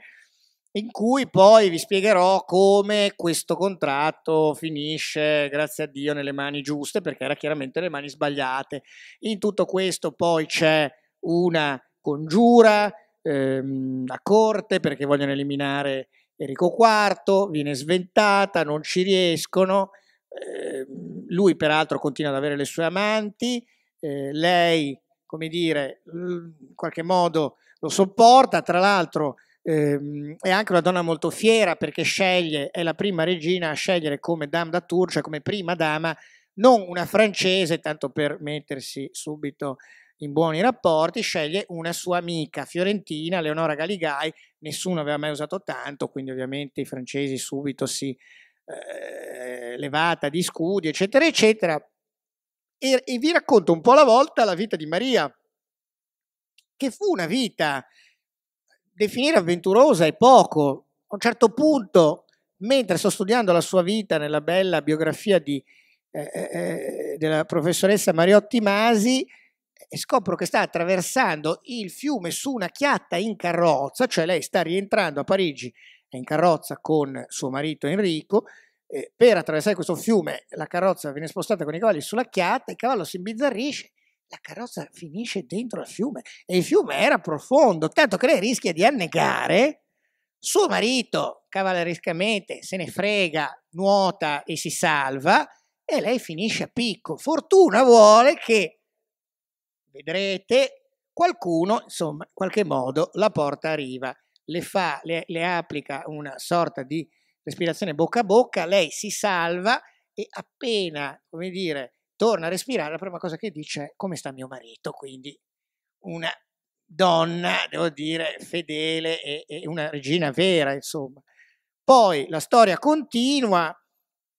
in cui poi vi spiegherò come questo contratto finisce, grazie a Dio, nelle mani giuste, perché era chiaramente le mani sbagliate. In tutto questo poi c'è una congiura ehm, a corte perché vogliono eliminare Enrico IV, viene sventata, non ci riescono, eh, lui peraltro continua ad avere le sue amanti, eh, lei, come dire, in qualche modo lo sopporta, tra l'altro eh, è anche una donna molto fiera perché sceglie, è la prima regina a scegliere come dame da tour, cioè come prima dama, non una francese, tanto per mettersi subito in buoni rapporti, sceglie una sua amica fiorentina, Leonora Galigai, nessuno aveva mai usato tanto, quindi ovviamente i francesi subito si eh, levata di scudi, eccetera, eccetera. E, e vi racconto un po' alla volta la vita di Maria, che fu una vita definire avventurosa è poco. A un certo punto, mentre sto studiando la sua vita nella bella biografia di, eh, eh, eh della professoressa Mariotti Masi, scopro che sta attraversando il fiume su una chiatta in carrozza, cioè lei sta rientrando a Parigi in carrozza con suo marito Enrico. Eh, per attraversare questo fiume la carrozza viene spostata con i cavalli sulla chiatta, il cavallo si imbizzarrisce la carrozza finisce dentro il fiume e il fiume era profondo, tanto che lei rischia di annegare. Suo marito cavallerescamente se ne frega, nuota e si salva e lei finisce a picco. Fortuna vuole che, vedrete, qualcuno, insomma, in qualche modo la porta a riva, le, fa, le, le applica una sorta di respirazione bocca a bocca, lei si salva e appena, come dire, torna a respirare, la prima cosa che dice è come sta mio marito, quindi una donna, devo dire, fedele e, e una regina vera, insomma. Poi la storia continua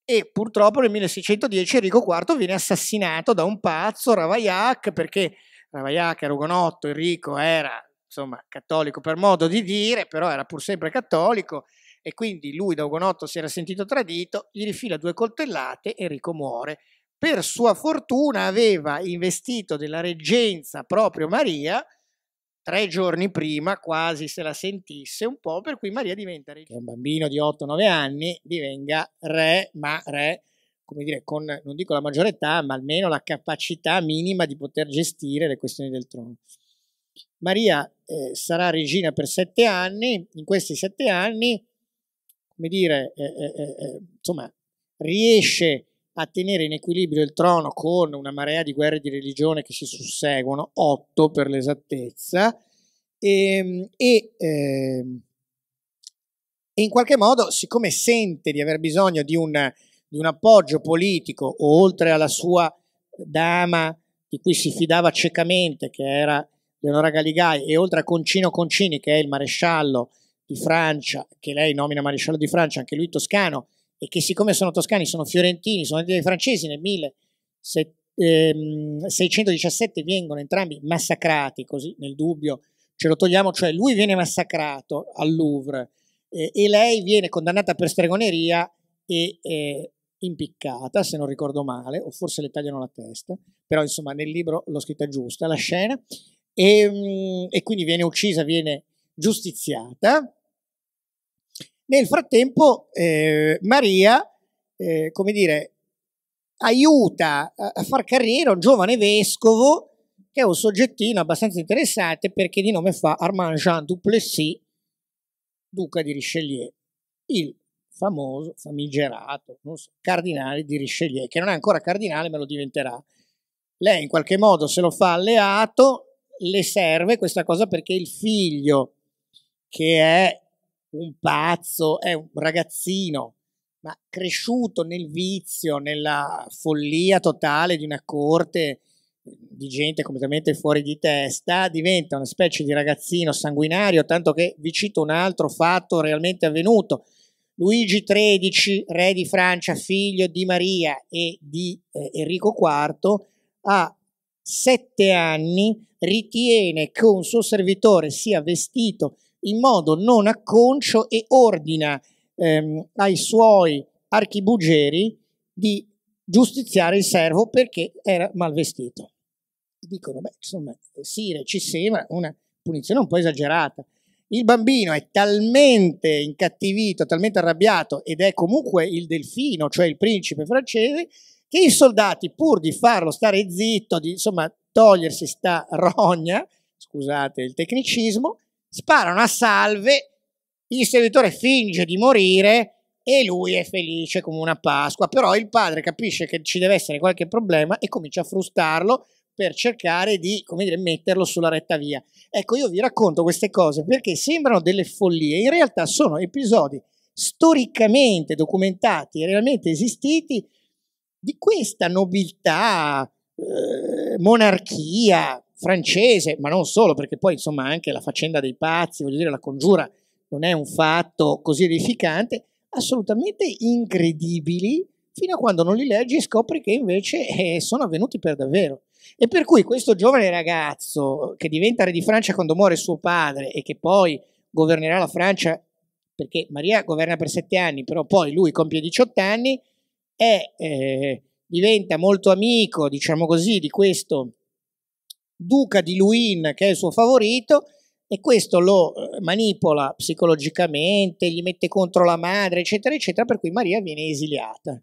e purtroppo nel 1610 Enrico IV viene assassinato da un pazzo, Ravaillac, perché Ravaillac era ugonotto, Enrico era insomma cattolico per modo di dire, però era pur sempre cattolico e quindi lui da ugonotto si era sentito tradito, gli rifila due coltellate, Enrico muore per sua fortuna aveva investito della reggenza proprio Maria tre giorni prima, quasi se la sentisse un po', per cui Maria diventa regina. Che un bambino di 8-9 anni divenga re, ma re, come dire, con, non dico la maggiore età, ma almeno la capacità minima di poter gestire le questioni del trono. Maria eh, sarà regina per sette anni, in questi sette anni, come dire, eh, eh, eh, eh insomma, riesce a a tenere in equilibrio il trono con una marea di guerre di religione che si susseguono, otto per l'esattezza, ehm, e, e, ehm, e in qualche modo, siccome sente di aver bisogno di un, di un appoggio politico, oltre alla sua dama di cui si fidava ciecamente, che era Leonora Galigai, e oltre a Concino Concini, che è il maresciallo di Francia, che lei nomina maresciallo di Francia, anche lui toscano, e che siccome sono toscani, sono fiorentini, sono dei francesi nel 1617 ehm, vengono entrambi massacrati, così nel dubbio ce lo togliamo, cioè lui viene massacrato al Louvre eh, e lei viene condannata per stregoneria e eh, impiccata, se non ricordo male, o forse le tagliano la testa, però insomma nel libro l'ho scritta giusta la scena, e, ehm, e quindi viene uccisa, viene giustiziata nel frattempo eh, Maria, eh, come dire, aiuta a far carriera un giovane vescovo che è un soggettino abbastanza interessante perché di nome fa Armand Jean Duplessis, duca di Richelieu, il famoso, famigerato, so, cardinale di Richelieu, che non è ancora cardinale ma lo diventerà. Lei in qualche modo se lo fa alleato, le serve questa cosa perché il figlio, che è un pazzo, è un ragazzino, ma cresciuto nel vizio, nella follia totale di una corte eh, di gente completamente fuori di testa, diventa una specie di ragazzino sanguinario, tanto che vi cito un altro fatto realmente avvenuto. Luigi XIII, re di Francia, figlio di Maria e di eh, Enrico IV, a sette anni ritiene che un suo servitore sia vestito in modo non acconcio e ordina ehm, ai suoi archibugeri di giustiziare il servo perché era malvestito. Dicono, beh, insomma, eh, Sire ci sembra una punizione un po' esagerata. Il bambino è talmente incattivito, talmente arrabbiato ed è comunque il delfino, cioè il principe francese, che i soldati, pur di farlo stare zitto, di insomma togliersi sta rogna, scusate il tecnicismo, sparano a salve, il servitore finge di morire e lui è felice come una Pasqua, però il padre capisce che ci deve essere qualche problema e comincia a frustarlo per cercare di, come dire, metterlo sulla retta via. Ecco, io vi racconto queste cose perché sembrano delle follie, in realtà sono episodi storicamente documentati e realmente esistiti di questa nobiltà, eh, monarchia, francese, ma non solo, perché poi insomma anche la faccenda dei pazzi, voglio dire la congiura non è un fatto così edificante, assolutamente incredibili fino a quando non li leggi e scopri che invece eh, sono avvenuti per davvero. E per cui questo giovane ragazzo che diventa re di Francia quando muore suo padre e che poi governerà la Francia, perché Maria governa per sette anni, però poi lui compie 18 anni, è, eh, diventa molto amico, diciamo così, di questo duca di Luin, che è il suo favorito, e questo lo eh, manipola psicologicamente, gli mette contro la madre, eccetera, eccetera, per cui Maria viene esiliata.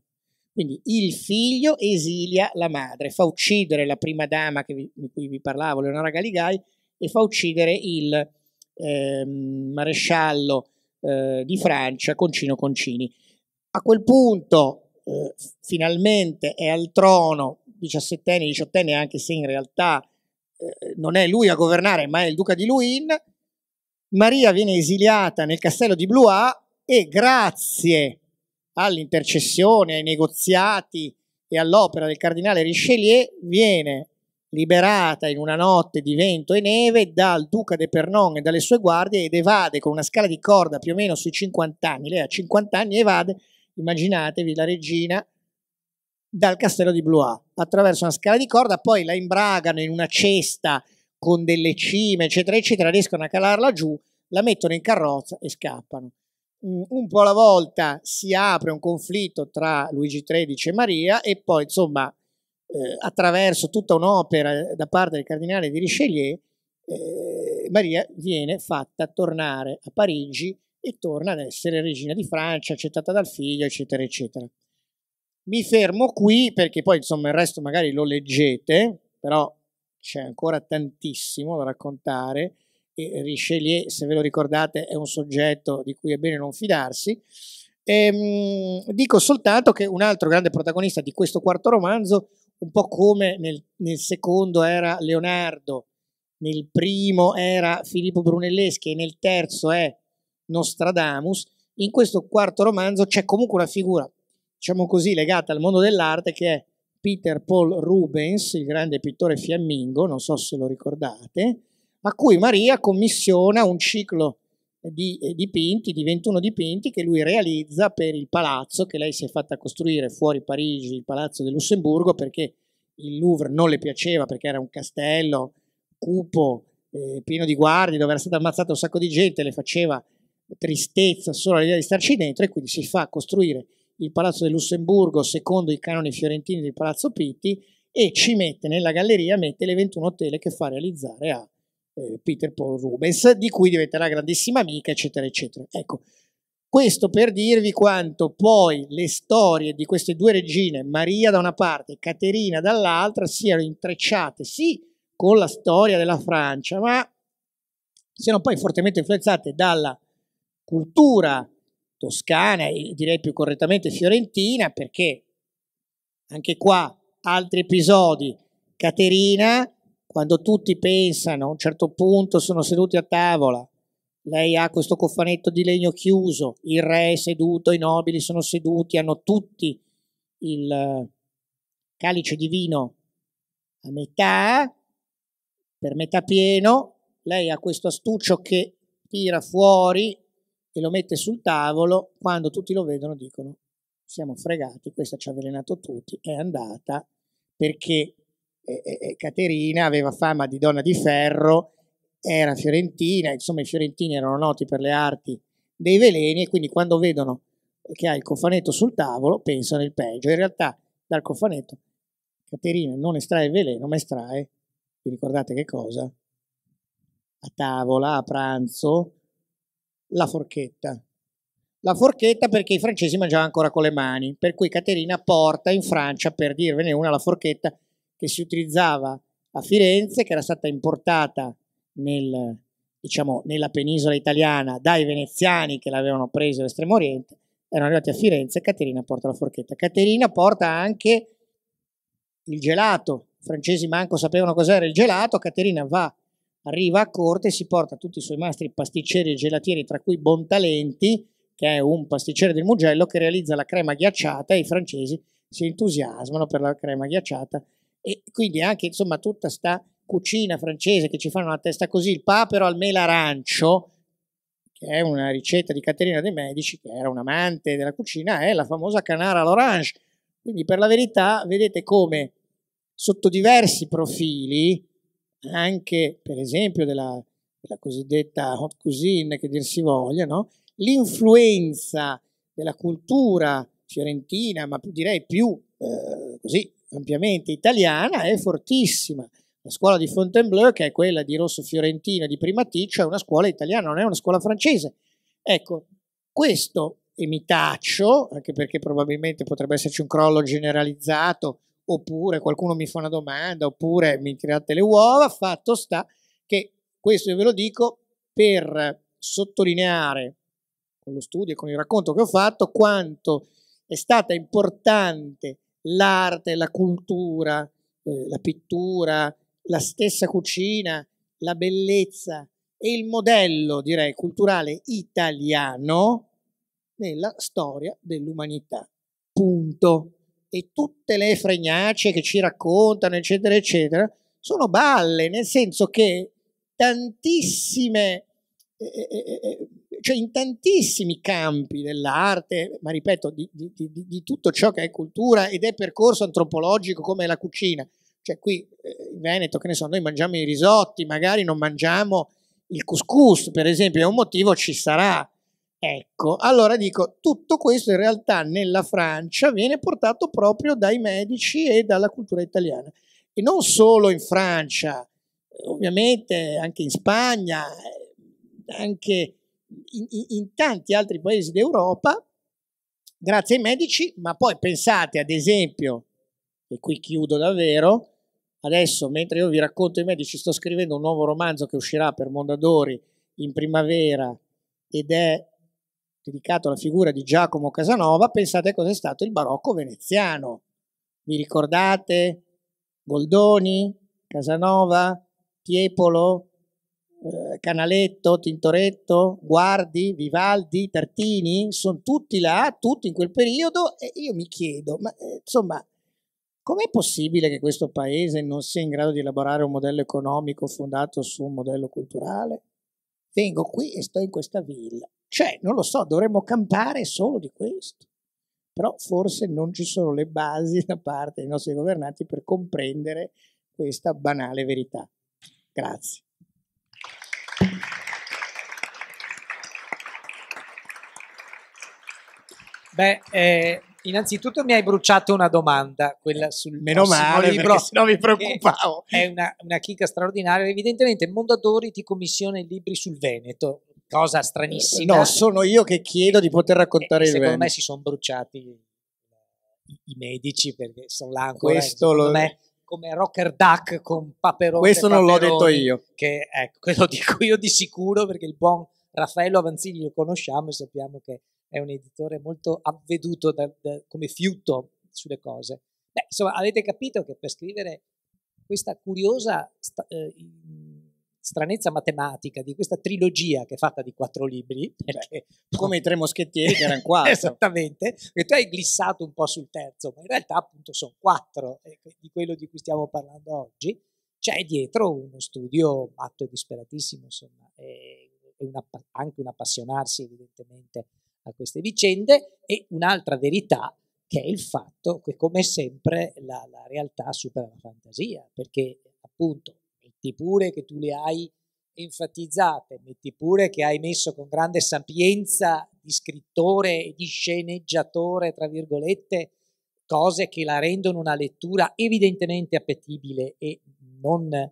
Quindi il figlio esilia la madre, fa uccidere la prima dama vi, di cui vi parlavo, Leonora Galigai, e fa uccidere il eh, maresciallo eh, di Francia, Concino Concini. A quel punto, eh, finalmente, è al trono, diciassettenne, diciottenne, anche se in realtà eh, non è lui a governare, ma è il duca di Luin. Maria viene esiliata nel castello di Blois e grazie all'intercessione, ai negoziati e all'opera del cardinale Richelieu viene liberata in una notte di vento e neve dal duca de Pernon e dalle sue guardie ed evade con una scala di corda più o meno sui 50 anni. Lei ha 50 anni e evade, immaginatevi la regina dal castello di Blois attraverso una scala di corda, poi la imbragano in una cesta con delle cime, eccetera, eccetera, riescono a calarla giù, la mettono in carrozza e scappano. Mm, un po' alla volta si apre un conflitto tra Luigi XIII e Maria e poi, insomma, eh, attraverso tutta un'opera eh, da parte del cardinale di Richelieu, eh, Maria viene fatta tornare a Parigi e torna ad essere regina di Francia, accettata dal figlio, eccetera, eccetera. Mi fermo qui perché poi insomma il resto magari lo leggete, però c'è ancora tantissimo da raccontare e Richelieu, se ve lo ricordate, è un soggetto di cui è bene non fidarsi. Ehm, dico soltanto che un altro grande protagonista di questo quarto romanzo, un po' come nel, nel secondo era Leonardo, nel primo era Filippo Brunelleschi e nel terzo è Nostradamus, in questo quarto romanzo c'è comunque una figura diciamo così, legata al mondo dell'arte che è Peter Paul Rubens, il grande pittore fiammingo, non so se lo ricordate, a cui Maria commissiona un ciclo di eh, dipinti, di 21 dipinti che lui realizza per il palazzo che lei si è fatta costruire fuori Parigi, il palazzo del Lussemburgo, perché il Louvre non le piaceva, perché era un castello cupo, eh, pieno di guardie, dove era stato ammazzato un sacco di gente, le faceva tristezza solo l'idea di starci dentro e quindi si fa costruire il Palazzo del Lussemburgo secondo i canoni fiorentini del Palazzo Pitti e ci mette nella galleria mette le 21 tele che fa realizzare a eh, Peter Paul Rubens, di cui diventerà grandissima amica, eccetera, eccetera. Ecco, questo per dirvi quanto poi le storie di queste due regine, Maria da una parte e Caterina dall'altra, siano intrecciate sì con la storia della Francia, ma siano poi fortemente influenzate dalla cultura toscana e direi più correttamente fiorentina, perché anche qua altri episodi. Caterina, quando tutti pensano a un certo punto sono seduti a tavola, lei ha questo cofanetto di legno chiuso, il re è seduto, i nobili sono seduti, hanno tutti il eh, calice di vino a metà, per metà pieno, lei ha questo astuccio che tira fuori e lo mette sul tavolo, quando tutti lo vedono dicono siamo fregati, questa ci ha avvelenato tutti, è andata perché eh, eh, eh, Caterina aveva fama di donna di ferro, era fiorentina, insomma i fiorentini erano noti per le arti dei veleni e quindi quando vedono che ha il cofanetto sul tavolo pensano il peggio. In realtà dal cofanetto Caterina non estrae il veleno, ma estrae, vi ricordate che cosa? A tavola, a pranzo, la forchetta. La forchetta perché i francesi mangiavano ancora con le mani, per cui Caterina porta in Francia, per dirvene una, la forchetta che si utilizzava a Firenze, che era stata importata nel, diciamo, nella penisola italiana dai veneziani che l'avevano presa all'estremo oriente, erano arrivati a Firenze, Caterina porta la forchetta. Caterina porta anche il gelato, i francesi manco sapevano cos'era il gelato, Caterina va arriva a corte e si porta tutti i suoi maestri pasticceri e gelatieri, tra cui Bontalenti, che è un pasticcere del Mugello, che realizza la crema ghiacciata e i francesi si entusiasmano per la crema ghiacciata e quindi anche insomma tutta questa cucina francese che ci fanno una testa così, il papero al mela arancio, che è una ricetta di Caterina de' Medici, che era un amante della cucina, è la famosa canara all'orange. Quindi per la verità vedete come sotto diversi profili anche per esempio della, della cosiddetta hot cuisine, che dir si voglia, no? l'influenza della cultura fiorentina, ma direi più eh, così ampiamente italiana, è fortissima. La scuola di Fontainebleau, che è quella di Rosso Fiorentino e di Primaticcio, è una scuola italiana, non è una scuola francese. Ecco, questo e mi taccio, anche perché probabilmente potrebbe esserci un crollo generalizzato oppure qualcuno mi fa una domanda, oppure mi create le uova, fatto sta che questo io ve lo dico per sottolineare con lo studio e con il racconto che ho fatto quanto è stata importante l'arte, la cultura, eh, la pittura, la stessa cucina, la bellezza e il modello, direi, culturale italiano nella storia dell'umanità. Punto e tutte le fregnacce che ci raccontano, eccetera, eccetera, sono balle, nel senso che tantissime, eh, eh, cioè in tantissimi campi dell'arte, ma ripeto, di, di, di, di, tutto ciò che è cultura ed è percorso antropologico come la cucina. Cioè qui in Veneto, che ne so, noi mangiamo i risotti, magari non mangiamo il couscous, per esempio, è un motivo ci sarà. Ecco, allora dico, tutto questo in realtà nella Francia viene portato proprio dai medici e dalla cultura italiana. E non solo in Francia, ovviamente anche in Spagna, eh, anche in, in tanti altri paesi d'Europa, grazie ai medici, ma poi pensate ad esempio, e qui chiudo davvero, adesso mentre io vi racconto i medici sto scrivendo un nuovo romanzo che uscirà per Mondadori in primavera ed è dedicato alla figura di Giacomo Casanova, pensate a cos'è stato il barocco veneziano. Vi ricordate? Goldoni, Casanova, Tiepolo, eh, Canaletto, Tintoretto, Guardi, Vivaldi, Tartini, sono tutti là, tutti in quel periodo e io mi chiedo, ma eh, insomma, com'è possibile che questo paese non sia in grado di elaborare un modello economico fondato su un modello culturale? Vengo qui e sto in questa villa cioè, non lo so, dovremmo campare solo di questo. Però forse non ci sono le basi da parte dei nostri governanti per comprendere questa banale verità. Grazie. Beh, eh, Innanzitutto mi hai bruciato una domanda, quella sul Meno male, libro. Meno mi preoccupavo. È una, una chicca straordinaria. Evidentemente Mondadori ti commissiona i libri sul Veneto, cosa stranissima. No, sono io che chiedo di poter raccontare eh, il Veneto. Secondo me si sono bruciati i, i medici perché sono là ancora. Questo lo... me, come Rocker Duck con Paperone. Questo non l'ho detto io. Che, ecco, lo dico io di sicuro perché il buon Raffaello Avanzini lo conosciamo e sappiamo che è un editore molto avveduto da, da, come fiuto sulle cose. Beh, insomma, avete capito che per scrivere questa curiosa sta, eh, stranezza matematica di questa trilogia che è fatta di quattro libri, perché, Beh, come i tre moschettieri che erano quattro. Esattamente, perché tu hai glissato un po' sul terzo, ma in realtà appunto sono quattro eh, di quello di cui stiamo parlando oggi. C'è dietro uno studio matto e disperatissimo, insomma, e una, anche un appassionarsi evidentemente a queste vicende e un'altra verità che è il fatto che come sempre la, la realtà supera la fantasia, perché appunto metti pure che tu le hai enfatizzate, metti pure che hai messo con grande sapienza di scrittore e di sceneggiatore, tra virgolette, cose che la rendono una lettura evidentemente appetibile e non eh,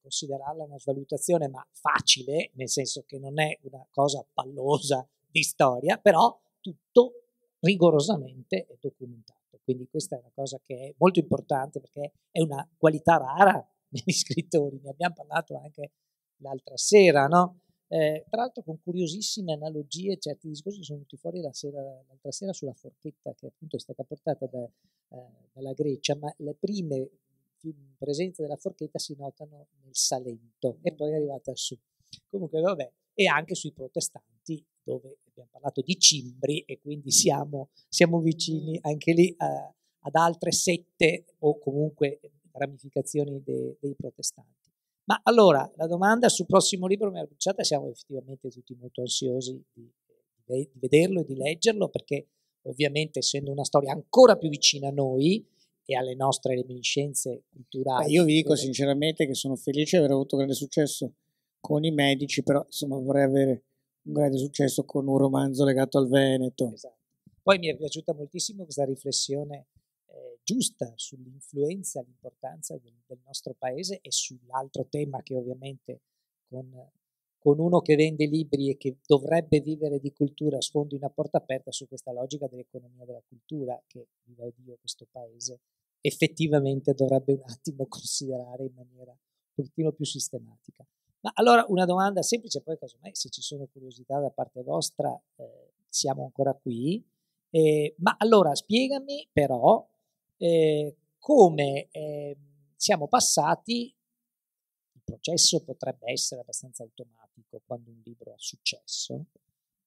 considerarla una svalutazione, ma facile, nel senso che non è una cosa pallosa di storia, però tutto rigorosamente è documentato. Quindi questa è una cosa che è molto importante perché è una qualità rara negli scrittori, ne abbiamo parlato anche l'altra sera, no? Eh, tra l'altro con curiosissime analogie, certi discorsi sono venuti fuori la sera, l'altra sera sulla forchetta che appunto è stata portata da, eh, dalla Grecia, ma le prime presenze della forchetta si notano nel Salento e poi è arrivata su. Comunque vabbè, e anche sui protestanti dove abbiamo parlato di cimbri e quindi siamo, siamo vicini mm. anche lì a, eh, ad altre sette o comunque ramificazioni de, dei protestanti. Ma allora la domanda sul prossimo libro mi bruciata, siamo effettivamente tutti molto ansiosi di, di, di vederlo e di leggerlo perché ovviamente essendo una storia ancora più vicina a noi, e alle nostre reminiscenze culturali. Beh, io vi dico sinceramente che sono felice di aver avuto grande successo con i medici, però insomma vorrei avere un grande successo con un romanzo legato al Veneto. Esatto. Poi mi è piaciuta moltissimo questa riflessione eh, giusta sull'influenza, l'importanza del, del, nostro paese e sull'altro tema che ovviamente con, con, uno che vende libri e che dovrebbe vivere di cultura sfondi una porta aperta su questa logica dell'economia della cultura che, viva Dio, questo paese effettivamente dovrebbe un attimo considerare in maniera un pochino più sistematica. Ma allora una domanda semplice, poi casomai se ci sono curiosità da parte vostra eh, siamo ancora qui, eh, ma allora spiegami però eh, come ehm, siamo passati, il processo potrebbe essere abbastanza automatico quando un libro ha successo,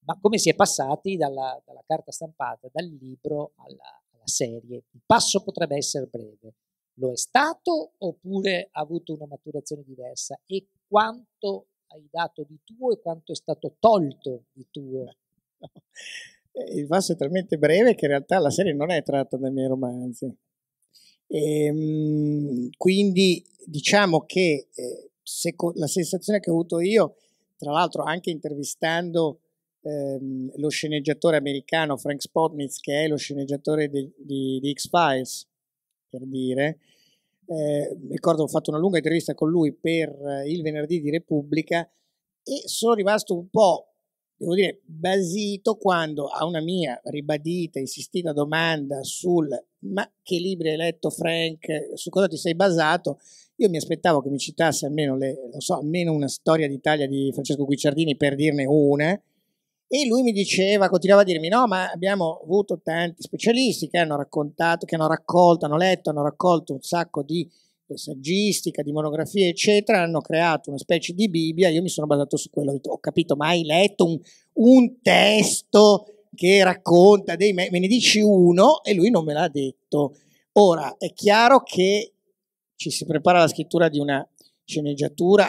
ma come si è passati dalla, dalla carta stampata, dal libro alla, alla serie. Il passo potrebbe essere breve, lo è stato oppure ha avuto una maturazione diversa e quanto hai dato di tuo e quanto è stato tolto di tuo. Eh, il vaso è talmente breve che in realtà la serie non è tratta dai miei romanzi. E, ehm, quindi diciamo che eh, se, la sensazione che ho avuto io, tra l'altro anche intervistando ehm, lo sceneggiatore americano Frank Spotnitz, che è lo sceneggiatore di, di, di X-Files, per dire, eh, ricordo ho fatto una lunga intervista con lui per eh, il venerdì di Repubblica e sono rimasto un po', devo dire, basito quando a una mia ribadita, insistita domanda sul ma che libri hai letto Frank, su cosa ti sei basato, io mi aspettavo che mi citasse almeno, le, so, almeno una storia d'Italia di Francesco Guicciardini per dirne una, e lui mi diceva, continuava a dirmi: No, ma abbiamo avuto tanti specialisti che hanno raccontato, che hanno raccolto, hanno letto, hanno raccolto un sacco di saggistica, di monografie, eccetera, hanno creato una specie di Bibbia. Io mi sono basato su quello, ho, detto, ho capito, mai letto un, un testo che racconta dei me, me ne dici uno e lui non me l'ha detto. Ora è chiaro che ci si prepara alla scrittura di una sceneggiatura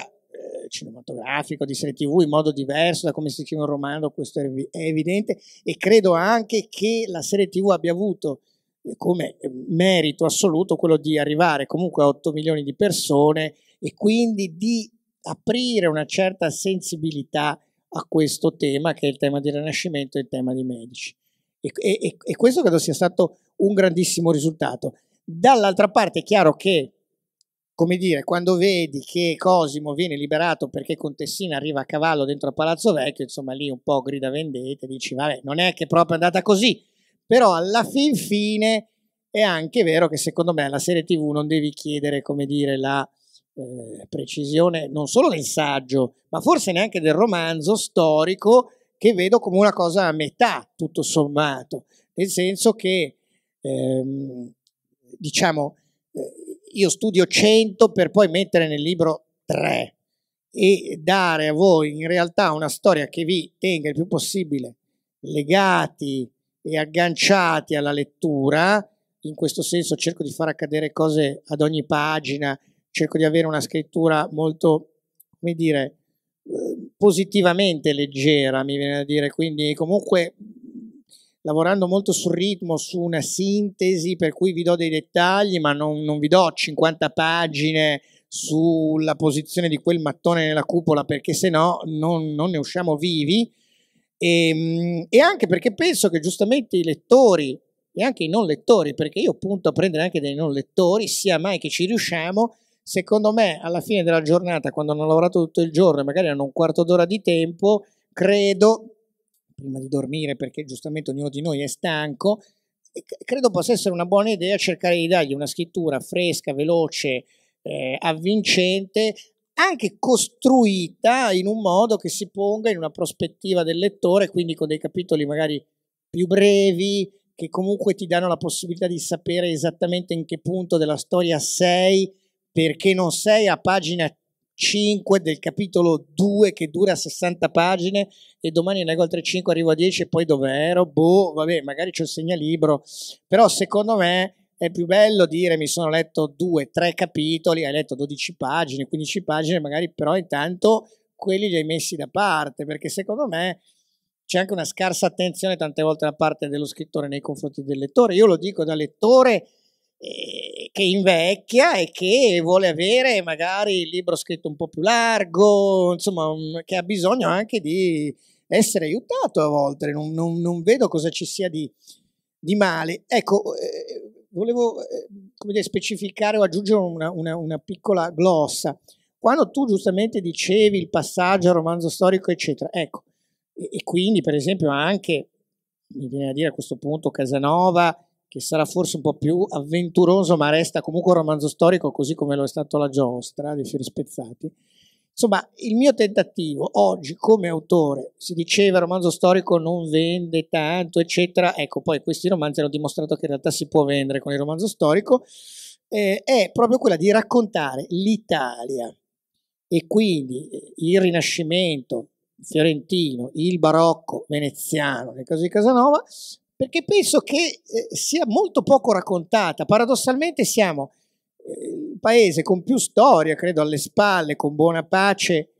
cinematografico, di serie tv in modo diverso da come si scrive un romanzo, questo è evidente e credo anche che la serie tv abbia avuto eh, come eh, merito assoluto quello di arrivare comunque a 8 milioni di persone e quindi di aprire una certa sensibilità a questo tema che è il tema del Rinascimento e il tema dei medici. E, e, e questo credo sia stato un grandissimo risultato. Dall'altra parte è chiaro che come dire, quando vedi che Cosimo viene liberato perché Contessina arriva a cavallo dentro a Palazzo Vecchio, insomma lì un po' grida vendetta, dici vabbè, non è che è proprio andata così, però alla fin fine è anche vero che secondo me alla serie TV non devi chiedere, come dire, la eh, precisione non solo del saggio, ma forse neanche del romanzo storico che vedo come una cosa a metà, tutto sommato, nel senso che ehm, diciamo io studio 100 per poi mettere nel libro 3 e dare a voi in realtà una storia che vi tenga il più possibile legati e agganciati alla lettura. In questo senso cerco di far accadere cose ad ogni pagina, cerco di avere una scrittura molto, come dire, eh, positivamente leggera, mi viene da dire, quindi comunque lavorando molto sul ritmo, su una sintesi, per cui vi do dei dettagli, ma non, non vi do 50 pagine sulla posizione di quel mattone nella cupola, perché se no non, non ne usciamo vivi. E, ehm, e, anche perché penso che giustamente i lettori e anche i non lettori, perché io punto a prendere anche dei non lettori, sia mai che ci riusciamo, secondo me alla fine della giornata, quando hanno lavorato tutto il giorno e magari hanno un quarto d'ora di tempo, credo prima di dormire perché giustamente ognuno di noi è stanco, credo possa essere una buona idea cercare di dargli una scrittura fresca, veloce, eh, avvincente, anche costruita in un modo che si ponga in una prospettiva del lettore, quindi con dei capitoli magari più brevi, che comunque ti danno la possibilità di sapere esattamente in che punto della storia sei, perché non sei a pagina 5 del capitolo 2 che dura 60 pagine e domani leggo altre 5, arrivo a 10 e poi dov'ero? Boh, vabbè, magari c'è il segnalibro, però secondo me è più bello dire mi sono letto 2-3 capitoli, hai letto 12 pagine, 15 pagine, magari però intanto quelli li hai messi da parte, perché secondo me c'è anche una scarsa attenzione tante volte da parte dello scrittore nei confronti del lettore. Io lo dico da lettore eh, che invecchia e che vuole avere magari il libro scritto un po' più largo, insomma, che ha bisogno anche di essere aiutato a volte. Non, non, non vedo cosa ci sia di, di male. Ecco, eh, volevo eh, dire, specificare o aggiungere una, una, una, piccola glossa. Quando tu giustamente dicevi il passaggio al romanzo storico, eccetera, ecco, e, e quindi per esempio anche, mi viene a dire a questo punto, Casanova che sarà forse un po' più avventuroso, ma resta comunque un romanzo storico, così come lo è stato La Giostra di Fiori Spezzati. Insomma, il mio tentativo oggi come autore, si diceva il romanzo storico non vende tanto, eccetera, ecco, poi questi romanzi hanno dimostrato che in realtà si può vendere con il romanzo storico, eh, è proprio quella di raccontare l'Italia e quindi eh, il Rinascimento fiorentino, il barocco veneziano nel caso di Casanova, perché penso che eh, sia molto poco raccontata. Paradossalmente siamo eh, il paese con più storia, credo, alle spalle, con buona pace.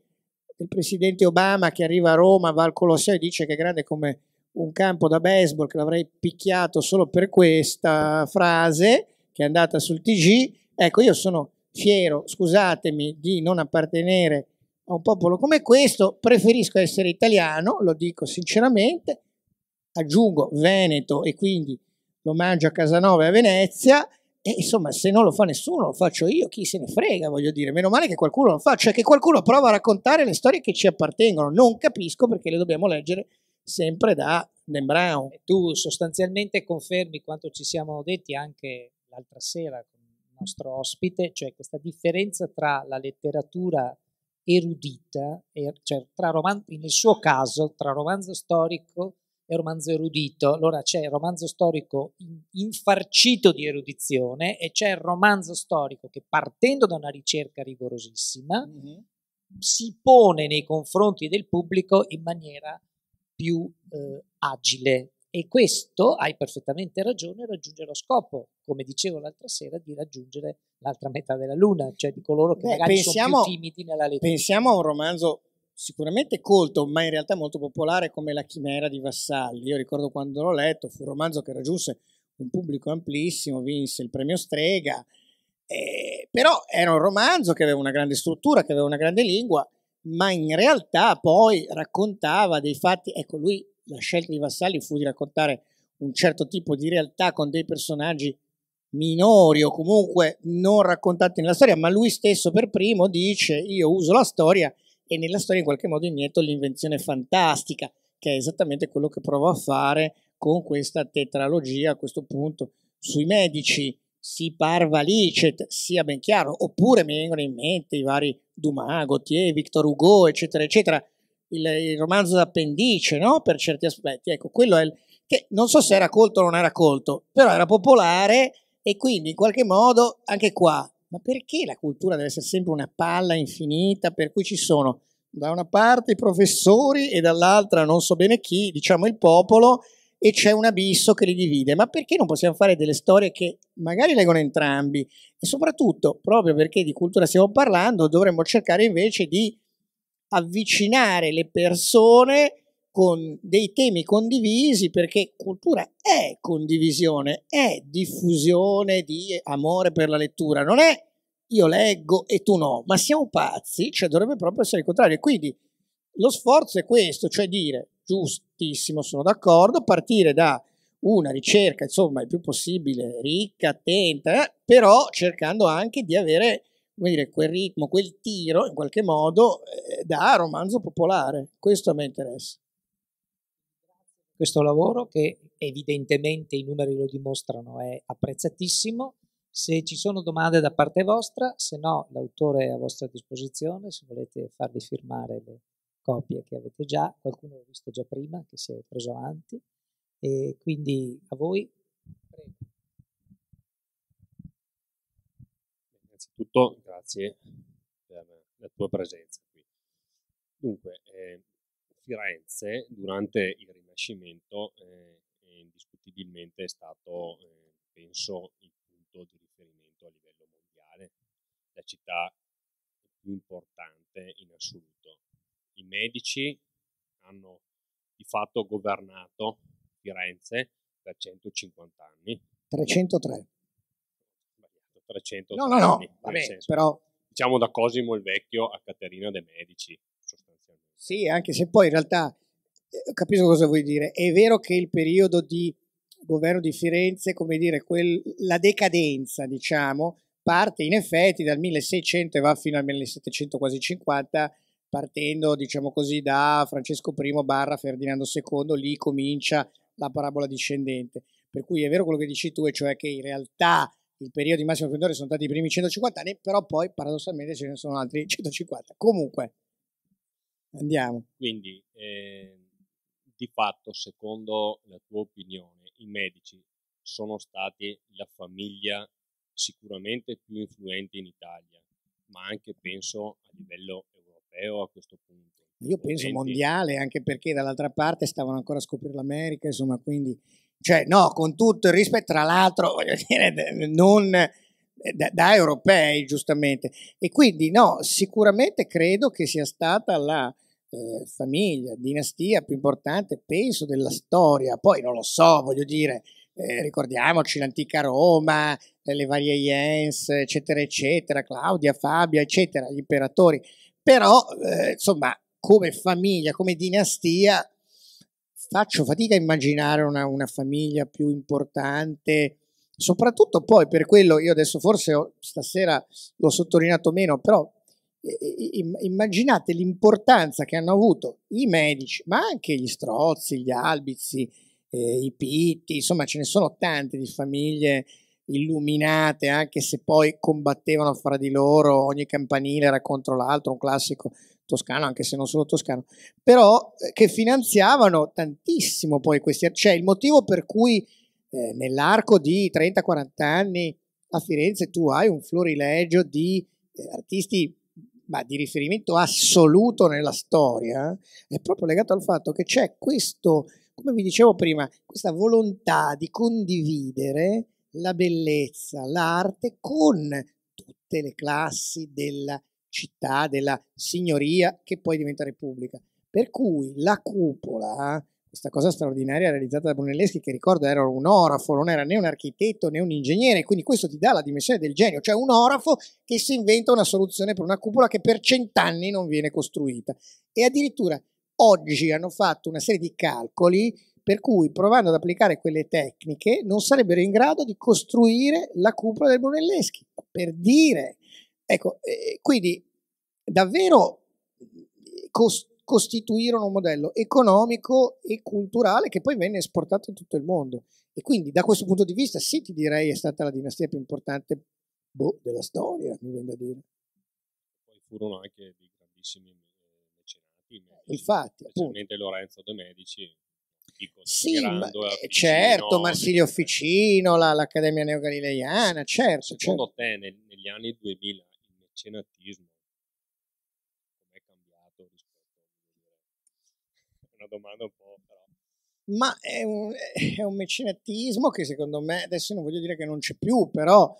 Il presidente Obama che arriva a Roma, va al Colosseo e dice che è grande come un campo da baseball, che l'avrei picchiato solo per questa frase che è andata sul TG. Ecco, io sono fiero, scusatemi, di non appartenere a un popolo come questo, preferisco essere italiano, lo dico sinceramente, aggiungo Veneto e quindi lo mangio a Casanova e a Venezia, e insomma, se non lo fa nessuno, lo faccio io, chi se ne frega, voglio dire. Meno male che qualcuno lo faccia, che qualcuno prova a raccontare le storie che ci appartengono. Non capisco perché le dobbiamo leggere sempre da Dan Brown. E tu sostanzialmente confermi quanto ci siamo detti anche l'altra sera con il nostro ospite, cioè questa differenza tra la letteratura erudita, cioè tra romanzo, nel suo caso, tra romanzo storico è romanzo erudito, allora c'è il romanzo storico infarcito di erudizione e c'è il romanzo storico che partendo da una ricerca rigorosissima mm-hmm. si pone nei confronti del pubblico in maniera più eh, agile e questo, hai perfettamente ragione, raggiunge lo scopo, come dicevo l'altra sera, di raggiungere l'altra metà della luna, cioè di coloro che Beh, magari pensiamo, sono più timidi nella lettura. Pensiamo a un romanzo sicuramente colto, ma in realtà molto popolare come La chimera di Vassalli. Io ricordo quando l'ho letto, fu un romanzo che raggiunse un pubblico amplissimo, vinse il premio Strega, eh, però era un romanzo che aveva una grande struttura, che aveva una grande lingua, ma in realtà poi raccontava dei fatti, ecco lui, la scelta di Vassalli fu di raccontare un certo tipo di realtà con dei personaggi minori o comunque non raccontati nella storia, ma lui stesso per primo dice io uso la storia e nella storia in qualche modo inietto l'invenzione fantastica, che è esattamente quello che provo a fare con questa tetralogia a questo punto sui medici si parva licet, sia ben chiaro, oppure mi vengono in mente i vari Dumas, Gautier, Victor Hugo, eccetera, eccetera, il, il romanzo d'appendice, no? Per certi aspetti, ecco, quello è il, che non so se era colto o non era colto, però era popolare e quindi in qualche modo anche qua ma perché la cultura deve essere sempre una palla infinita per cui ci sono da una parte i professori e dall'altra non so bene chi, diciamo il popolo, e c'è un abisso che li divide. Ma perché non possiamo fare delle storie che magari leggono entrambi? E soprattutto, proprio perché di cultura stiamo parlando, dovremmo cercare invece di avvicinare le persone con dei temi condivisi perché cultura è condivisione, è diffusione di amore per la lettura, non è io leggo e tu no, ma siamo pazzi, cioè dovrebbe proprio essere il contrario. Quindi lo sforzo è questo, cioè dire giustissimo, sono d'accordo, partire da una ricerca, insomma, il più possibile ricca, attenta, eh, però cercando anche di avere come dire, quel ritmo, quel tiro in qualche modo eh, da romanzo popolare. Questo a me interessa questo lavoro che evidentemente i numeri lo dimostrano è apprezzatissimo. Se ci sono domande da parte vostra, se no l'autore è a vostra disposizione, se volete farvi firmare le copie che avete già, qualcuno l'ha visto già prima che si è preso avanti, e quindi a voi. Prego. Innanzitutto grazie per la tua presenza qui. Dunque, eh, Firenze durante il Rinascimento eh, indiscutibilmente è stato, eh, penso, il punto di riferimento a livello mondiale, la città più importante in assoluto. I medici hanno di fatto governato Firenze per 150 anni. 303. 303 no, no, no, anni, vabbè, senso, però... Diciamo da Cosimo il Vecchio a Caterina de' Medici. Sì, anche se poi in realtà eh, capisco cosa vuoi dire. È vero che il periodo di governo di Firenze, come dire, quel, la decadenza, diciamo, parte in effetti dal 1600 e va fino al 1700, quasi 50, partendo, diciamo così, da Francesco I barra Ferdinando II, lì comincia la parabola discendente. Per cui è vero quello che dici tu, e cioè che in realtà il periodo di massimo splendore sono stati i primi 150 anni, però poi paradossalmente ce ne sono altri 150. Comunque. Andiamo. Quindi, eh, di fatto, secondo la tua opinione, i medici sono stati la famiglia sicuramente più influente in Italia, ma anche penso a livello europeo a questo punto. Io penso Senti. mondiale, anche perché dall'altra parte stavano ancora a scoprire l'America, insomma, quindi, cioè, no, con tutto il rispetto, tra l'altro, voglio dire, non eh, da, da, europei, giustamente. E quindi no, sicuramente credo che sia stata la eh, famiglia, dinastia più importante, penso, della storia. Poi non lo so, voglio dire, eh, ricordiamoci l'antica Roma, eh, le varie Jens, eccetera, eccetera, Claudia, Fabia, eccetera, gli imperatori. Però, eh, insomma, come famiglia, come dinastia, faccio fatica a immaginare una, una famiglia più importante soprattutto poi per quello, io adesso forse stasera l'ho sottolineato meno, però immaginate l'importanza che hanno avuto i medici, ma anche gli Strozzi, gli Albizi, eh, i Pitti, insomma ce ne sono tante di famiglie illuminate, anche se poi combattevano fra di loro, ogni campanile era contro l'altro, un classico toscano, anche se non solo toscano, però eh, che finanziavano tantissimo poi questi, cioè il motivo per cui eh, nell'arco di 30-40 anni a Firenze tu hai un florilegio di eh, artisti ma di riferimento assoluto nella storia, eh, è proprio legato al fatto che c'è questo, come vi dicevo prima, questa volontà di condividere la bellezza, l'arte con tutte le classi della città, della signoria che poi diventa repubblica. Per cui la cupola questa cosa straordinaria realizzata da Brunelleschi, che ricordo era un orafo, non era né un architetto né un ingegnere, quindi questo ti dà la dimensione del genio, cioè un orafo che si inventa una soluzione per una cupola che per cent'anni non viene costruita. E addirittura oggi hanno fatto una serie di calcoli per cui provando ad applicare quelle tecniche non sarebbero in grado di costruire la cupola del Brunelleschi, per dire. Ecco, eh, quindi davvero eh, costruire costituirono un modello economico e culturale che poi venne esportato in tutto il mondo. E quindi da questo punto di vista sì ti direi è stata la dinastia più importante boh, della storia, mi viene da dire. Poi furono anche dei grandissimi eh, mecenati, medici, infatti, specialmente appunto. Lorenzo De Medici. Dico, sì, ma, eh, certo, eh, Marsilio Ficino, la, l'Accademia Neogalileiana, certo. Secondo certo. te nel, negli anni 2000 il mecenatismo domanda un po'... Però. Ma è un, eh, è un mecenatismo che secondo me, adesso non voglio dire che non c'è più, però...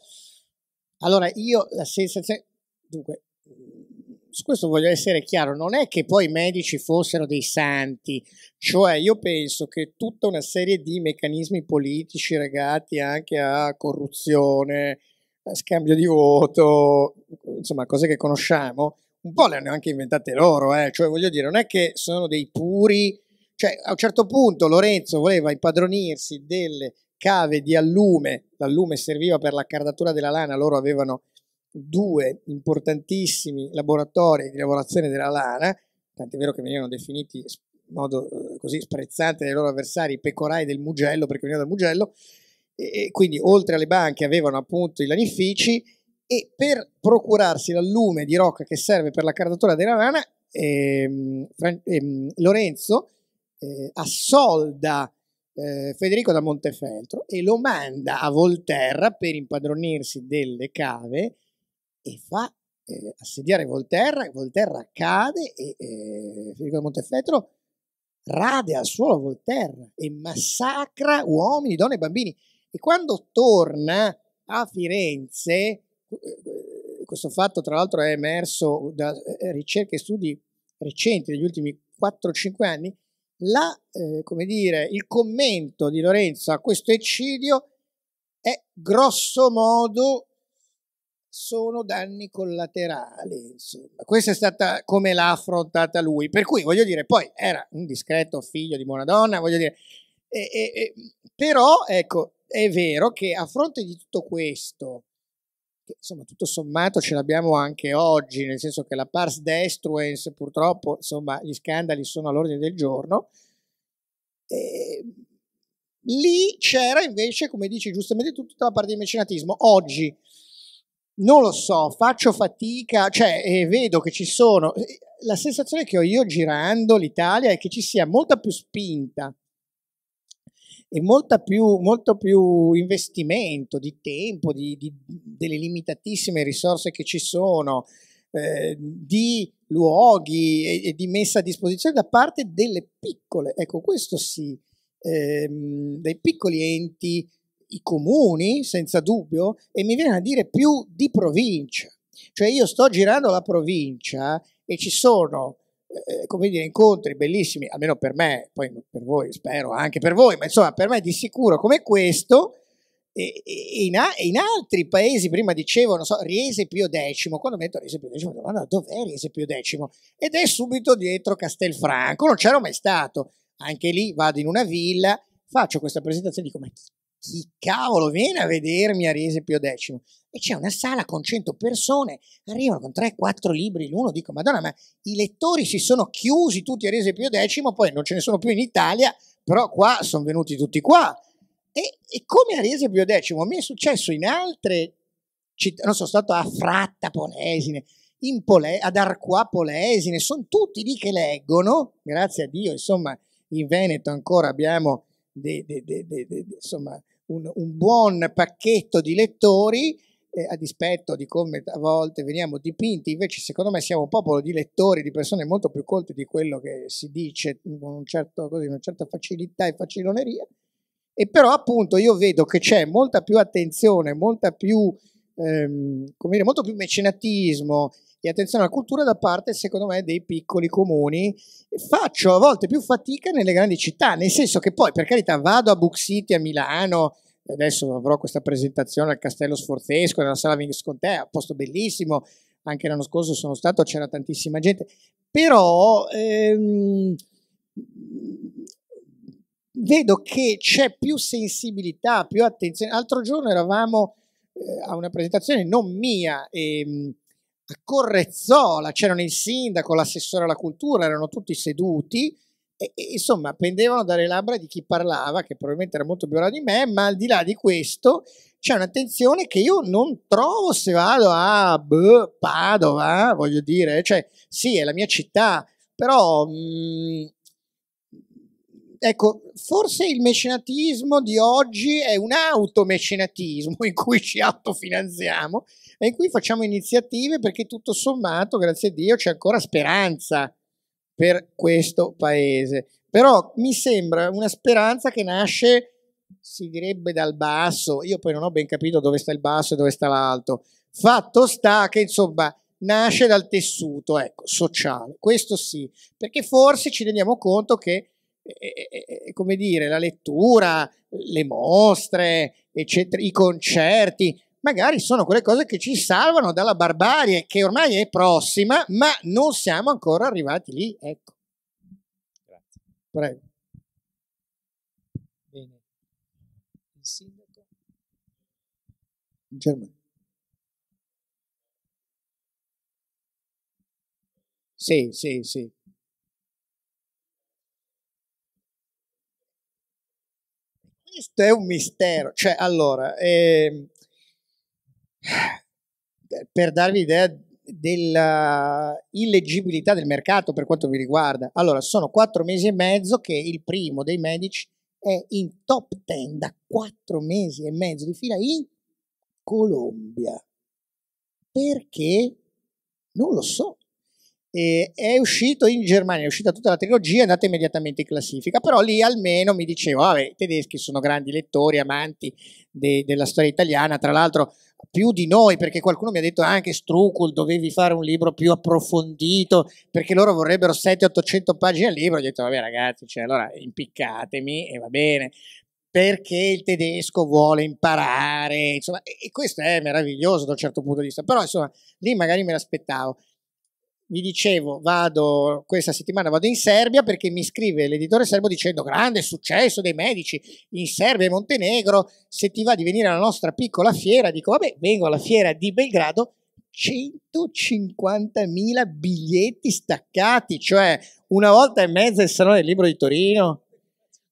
Allora, io la sensazione... Dunque, mm, su questo voglio essere chiaro, non è che poi i medici fossero dei santi, cioè io penso che tutta una serie di meccanismi politici legati anche a corruzione, a scambio di voto, insomma cose che conosciamo, un po' le hanno anche inventate loro, eh? cioè voglio dire, non è che sono dei puri, cioè a un certo punto Lorenzo voleva impadronirsi delle cave di allume, l'allume serviva per la cardatura della lana, loro avevano due importantissimi laboratori di lavorazione della lana, tant'è vero che venivano definiti in modo eh, così sprezzante dai loro avversari i pecorai del Mugello, perché venivano dal Mugello, e quindi oltre alle banche avevano appunto i lanifici e per procurarsi l'allume di rocca che serve per la cardatura della rana, ehm, ehm, Lorenzo eh, assolda eh, Federico da Montefeltro e lo manda a Volterra per impadronirsi delle cave e fa eh, assediare Volterra, Volterra cade e eh, Federico da Montefeltro rade al suolo Volterra e massacra uomini, donne e bambini. E quando torna a Firenze, eh, questo fatto, tra l'altro, è emerso da eh, eh, ricerche e studi recenti degli ultimi 4-5 anni. La, eh, come dire, il commento di Lorenzo a questo eccidio è grosso modo sono danni collaterali. Insomma. Questa è stata come l'ha affrontata lui. Per cui voglio dire, poi era un discreto figlio di buona donna, voglio dire, e, e, e, però ecco, è vero che a fronte di tutto questo, che insomma tutto sommato ce l'abbiamo anche oggi, nel senso che la pars destruens purtroppo insomma gli scandali sono all'ordine del giorno. E ehm, lì c'era invece, come dici giustamente, tutta la parte di mecenatismo. Oggi non lo so, faccio fatica, cioè eh, vedo che ci sono. Eh, la sensazione che ho io girando l'Italia è che ci sia molta più spinta e più, molto più investimento di tempo, di, di, delle limitatissime risorse che ci sono, eh, di luoghi e, e, di messa a disposizione da parte delle piccole, ecco questo sì, ehm, dei piccoli enti, i comuni senza dubbio e mi viene a dire più di provincia. Cioè io sto girando la provincia e ci sono eh, eh, come dire, incontri bellissimi, almeno per me, poi per voi spero anche per voi, ma insomma per me di sicuro come questo, e, e in, a, in, altri paesi prima dicevano, so, Riese Pio X, quando metto Riese Pio X, mi domando dov'è Riese Pio X? Ed è subito dietro Castelfranco, non c'ero mai stato, anche lì vado in una villa, faccio questa presentazione e dico ma chi chi cavolo viene a vedermi a Riese Pio X? E c'è una sala con 100 persone, arrivano con 3-4 libri l'uno, dico madonna ma i lettori si sono chiusi tutti a Riese Pio X, poi non ce ne sono più in Italia, però qua sono venuti tutti qua. E, e come a Riese Pio X mi è successo in altre città, non sono stato a Fratta Polesine, Pole, ad Arqua Polesine, sono tutti lì che leggono, grazie a Dio, insomma in Veneto ancora abbiamo... De, de, de, insomma, un, un buon pacchetto di lettori, eh, a dispetto di come a volte veniamo dipinti, invece secondo me siamo un popolo di lettori, di persone molto più colte di quello che si dice con un certo, così, una certa facilità e faciloneria. E però appunto io vedo che c'è molta più attenzione, molta più ehm, come dire, molto più mecenatismo e attenzione alla cultura da parte, secondo me, dei piccoli comuni. Faccio a volte più fatica nelle grandi città, nel senso che poi, per carità, vado a Book City a Milano, adesso avrò questa presentazione al Castello Sforzesco, nella sala Viscontea, posto bellissimo, anche l'anno scorso sono stato, c'era tantissima gente, però ehm, vedo che c'è più sensibilità, più attenzione. L'altro giorno eravamo eh, a una presentazione non mia. E, ehm, a Correzzola c'erano il sindaco, l'assessore alla cultura, erano tutti seduti e, e, insomma pendevano dalle labbra di chi parlava, che probabilmente era molto più bravo di me, ma al di là di questo c'è un'attenzione che io non trovo se vado a boh, Padova, voglio dire, cioè sì è la mia città, però mh, mm, ecco, forse il mecenatismo di oggi è un automecenatismo in cui ci autofinanziamo e in cui facciamo iniziative perché tutto sommato, grazie a Dio, c'è ancora speranza per questo paese. Però mi sembra una speranza che nasce, si direbbe, dal basso. Io poi non ho ben capito dove sta il basso e dove sta l'alto. Fatto sta che, insomma, nasce dal tessuto ecco, sociale. Questo sì, perché forse ci rendiamo conto che come dire, la lettura, le mostre, eccetera, i concerti, magari sono quelle cose che ci salvano dalla barbarie che ormai è prossima, ma non siamo ancora arrivati lì. Ecco. Grazie. Prego. Bene. Il sindaco? Germania. Sì, sì, sì. questo è un mistero. Cioè, allora, eh, per darvi idea della illeggibilità del mercato per quanto mi riguarda, allora sono quattro mesi e mezzo che il primo dei medici è in top ten da quattro mesi e mezzo di fila in Colombia. Perché? Non lo so. E è uscito in Germania, è uscita tutta la trilogia, è andata immediatamente in classifica, però lì almeno mi dicevo, vabbè, i tedeschi sono grandi lettori, amanti de- della storia italiana, tra l'altro più di noi, perché qualcuno mi ha detto anche Strukul, dovevi fare un libro più approfondito, perché loro vorrebbero 700-800 pagine al libro, ho detto, vabbè ragazzi, cioè, allora impiccatemi e va bene, perché il tedesco vuole imparare, insomma, e questo è meraviglioso da un certo punto di vista, però insomma, lì magari me l'aspettavo vi dicevo, vado questa settimana vado in Serbia perché mi scrive l'editore serbo dicendo grande successo dei medici in Serbia e Montenegro, se ti va di venire alla nostra piccola fiera, dico vabbè, vengo alla fiera di Belgrado, 150.000 biglietti staccati, cioè una volta e mezza il Salone del Libro di Torino.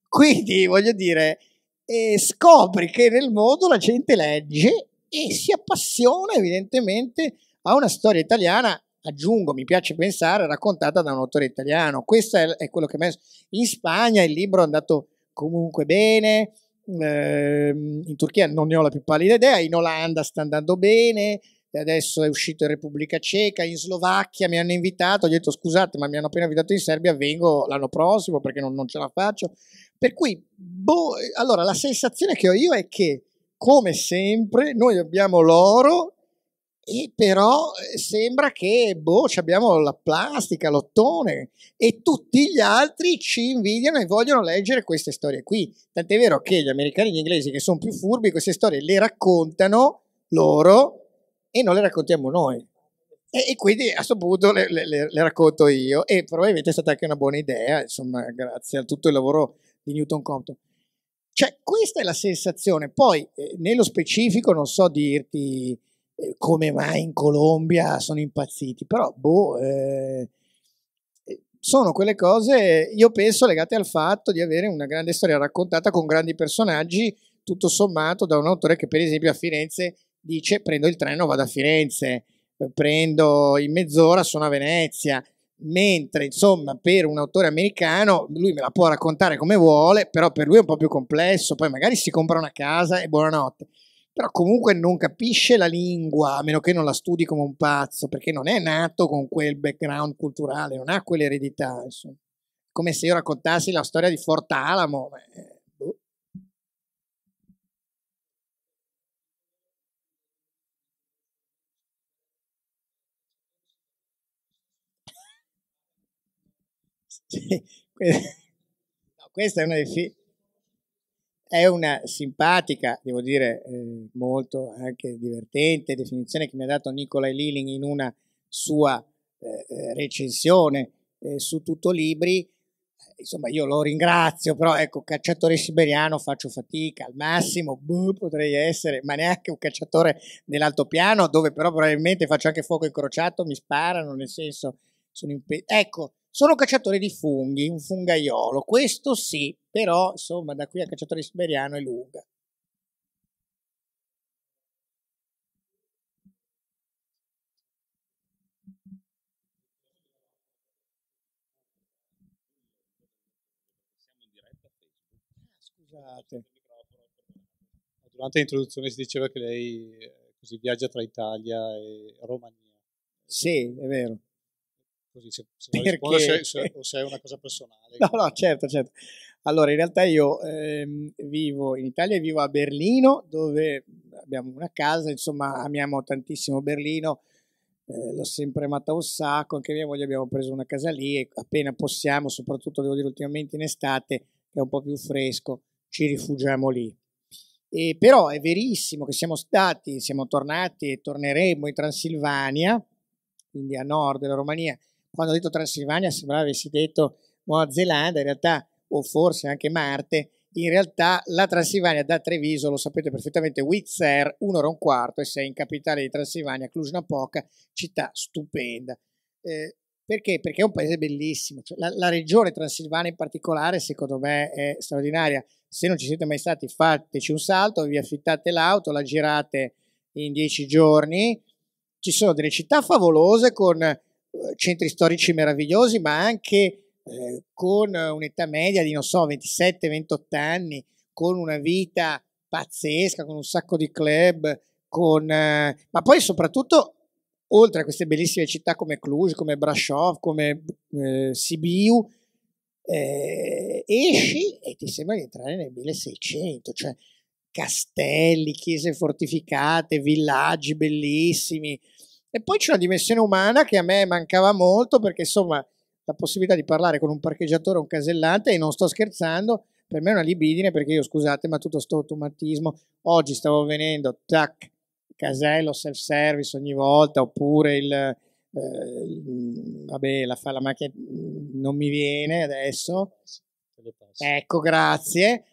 Quindi voglio dire, eh, scopri che nel mondo la gente legge e si appassiona evidentemente a una storia italiana aggiungo, mi piace pensare, raccontata da un autore italiano. Questo è, quello che ho messo. In Spagna il libro è andato comunque bene, ehm, in Turchia non ne ho la più pallida idea, in Olanda sta andando bene, adesso è uscito in Repubblica Ceca, in Slovacchia mi hanno invitato, ho detto scusate ma mi hanno appena invitato in Serbia, vengo l'anno prossimo perché non, non ce la faccio. Per cui, boh, allora la sensazione che ho io è che come sempre noi abbiamo l'oro e però eh, sembra che boh, abbiamo la plastica, l'ottone e tutti gli altri ci invidiano e vogliono leggere queste storie qui. Tant'è vero che gli americani e gli inglesi, che sono più furbi, queste storie le raccontano loro e non le raccontiamo noi. E, e quindi a questo punto le, le, le, racconto io e probabilmente è stata anche una buona idea, insomma, grazie a tutto il lavoro di Newton Compton. Cioè, questa è la sensazione. Poi, eh, nello specifico, non so dirti eh, come mai in Colombia sono impazziti, però boh, eh, eh, sono quelle cose, io penso, legate al fatto di avere una grande storia raccontata con grandi personaggi, tutto sommato da un autore che per esempio a Firenze dice prendo il treno, vado a Firenze, eh, prendo in mezz'ora, sono a Venezia, mentre insomma per un autore americano lui me la può raccontare come vuole, però per lui è un po' più complesso, poi magari si compra una casa e buonanotte però comunque non capisce la lingua, a meno che non la studi come un pazzo, perché non è nato con quel background culturale, non ha quell'eredità. Insomma. Come se io raccontassi la storia di Fort Alamo. boh. sì, no, questa è una dei è una simpatica, devo dire eh, molto anche divertente definizione che mi ha dato Nicolai Liling in una sua eh, eh, recensione eh, su tutto libri. Eh, insomma, io lo ringrazio, però ecco, cacciatore siberiano faccio fatica, al massimo buh, potrei essere, ma neanche un cacciatore dell'altopiano, dove però probabilmente faccio anche fuoco incrociato, mi sparano, nel senso sono impegnato. Ecco, sono cacciatore di funghi, un fungaiolo, questo sì, però insomma da qui al cacciatore siberiano è lunga. Ah, scusate. Durante l'introduzione si diceva che lei eh, così viaggia tra Italia e Romania. Sì, è vero così, se, se perché... rispondo se, o se è una cosa personale. No, no, certo, certo. Allora, in realtà io eh, vivo in Italia, vivo a Berlino, dove abbiamo una casa, insomma, amiamo tantissimo Berlino, eh, l'ho sempre amata un sacco, anche mia moglie abbiamo preso una casa lì e appena possiamo, soprattutto devo dire ultimamente in estate, che è un po' più fresco, ci rifugiamo lì. E però è verissimo che siamo stati, siamo tornati e torneremo in Transilvania, quindi a nord della Romania, quando ho detto Transilvania sembrava avessi detto Nuova Zelanda, in realtà, o forse anche Marte, in realtà la Transilvania da Treviso, lo sapete perfettamente, Wizz Air, un'ora e un quarto e sei in capitale di Transilvania, Cluj-Napoca, città stupenda. Eh, perché? Perché è un paese bellissimo, cioè, la, la, regione Transilvania in particolare secondo me è straordinaria, se non ci siete mai stati fateci un salto, vi affittate l'auto, la girate in dieci giorni, ci sono delle città favolose con eh, centri storici meravigliosi, ma anche eh, con un'età media di, non so, 27-28 anni, con una vita pazzesca, con un sacco di club, con, eh, ma poi soprattutto oltre a queste bellissime città come Cluj, come Brasov, come eh, Sibiu, eh, esci e ti sembra di entrare nel 1600, cioè castelli, chiese fortificate, villaggi bellissimi, e poi c'è una dimensione umana che a me mancava molto perché insomma la possibilità di parlare con un parcheggiatore o un casellante e non sto scherzando, per me è una libidine perché io scusate ma tutto sto automatismo, oggi stavo venendo, tac, casello self service ogni volta oppure il, eh, vabbè la, la macchina non mi viene adesso, ecco grazie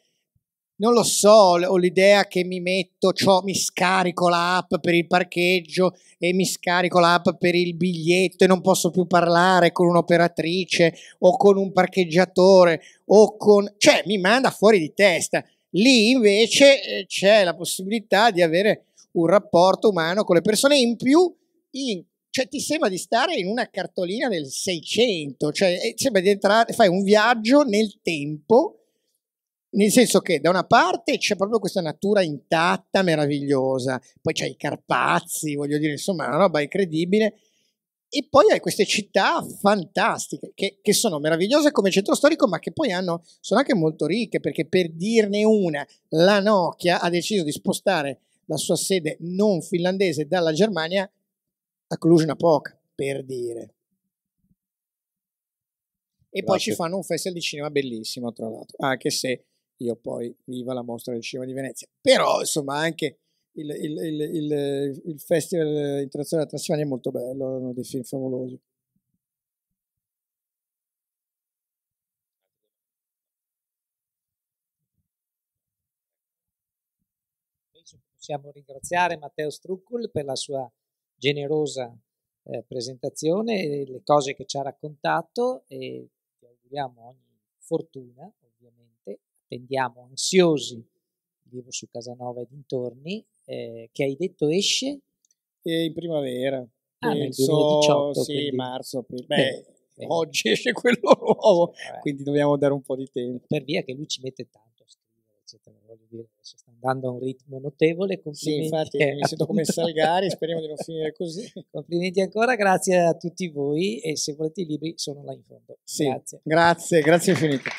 non lo so, ho l'idea che mi metto, ciò, mi scarico l'app per il parcheggio e mi scarico l'app per il biglietto e non posso più parlare con un'operatrice o con un parcheggiatore o con... cioè mi manda fuori di testa. Lì invece eh, c'è la possibilità di avere un rapporto umano con le persone in più, in, cioè ti sembra di stare in una cartolina del 600, cioè eh, sembra di entrare, fai un viaggio nel tempo nel senso che da una parte c'è proprio questa natura intatta, meravigliosa, poi c'è i Carpazi, voglio dire, insomma, una roba incredibile. E poi hai queste città fantastiche, che, che sono meravigliose come centro storico, ma che poi hanno, sono anche molto ricche, perché per dirne una, la Nokia ha deciso di spostare la sua sede non finlandese dalla Germania a Cluj-Napoca, per dire. E Grazie. poi ci fanno un festival di cinema bellissimo, tra l'altro, anche se io poi viva la mostra del cinema di Venezia. Però insomma anche il, il, il, il Festival Internazionale della Transilvania è molto bello, hanno dei film favolosi. possiamo ringraziare Matteo Struccul per la sua generosa eh, presentazione e le cose che ci ha raccontato e ti auguriamo ogni fortuna, attendiamo ansiosi Vivo su Casanova e dintorni, eh, che hai detto esce? E eh, in primavera. Ah, penso, nel 2018. Sì, quindi... marzo. Aprile. Beh, Beh, oggi esce quello nuovo, sì, quindi dobbiamo dare un po' di tempo. Per via che lui ci mette tanto a scrivere, eccetera. Voglio dire, adesso sta andando a un ritmo notevole. Sì, infatti eh, mi appunto. sento come Salgari, speriamo di non finire così. Complimenti ancora, grazie a tutti voi e se volete i libri sono là in fondo. Sì, grazie. Grazie, grazie infinite.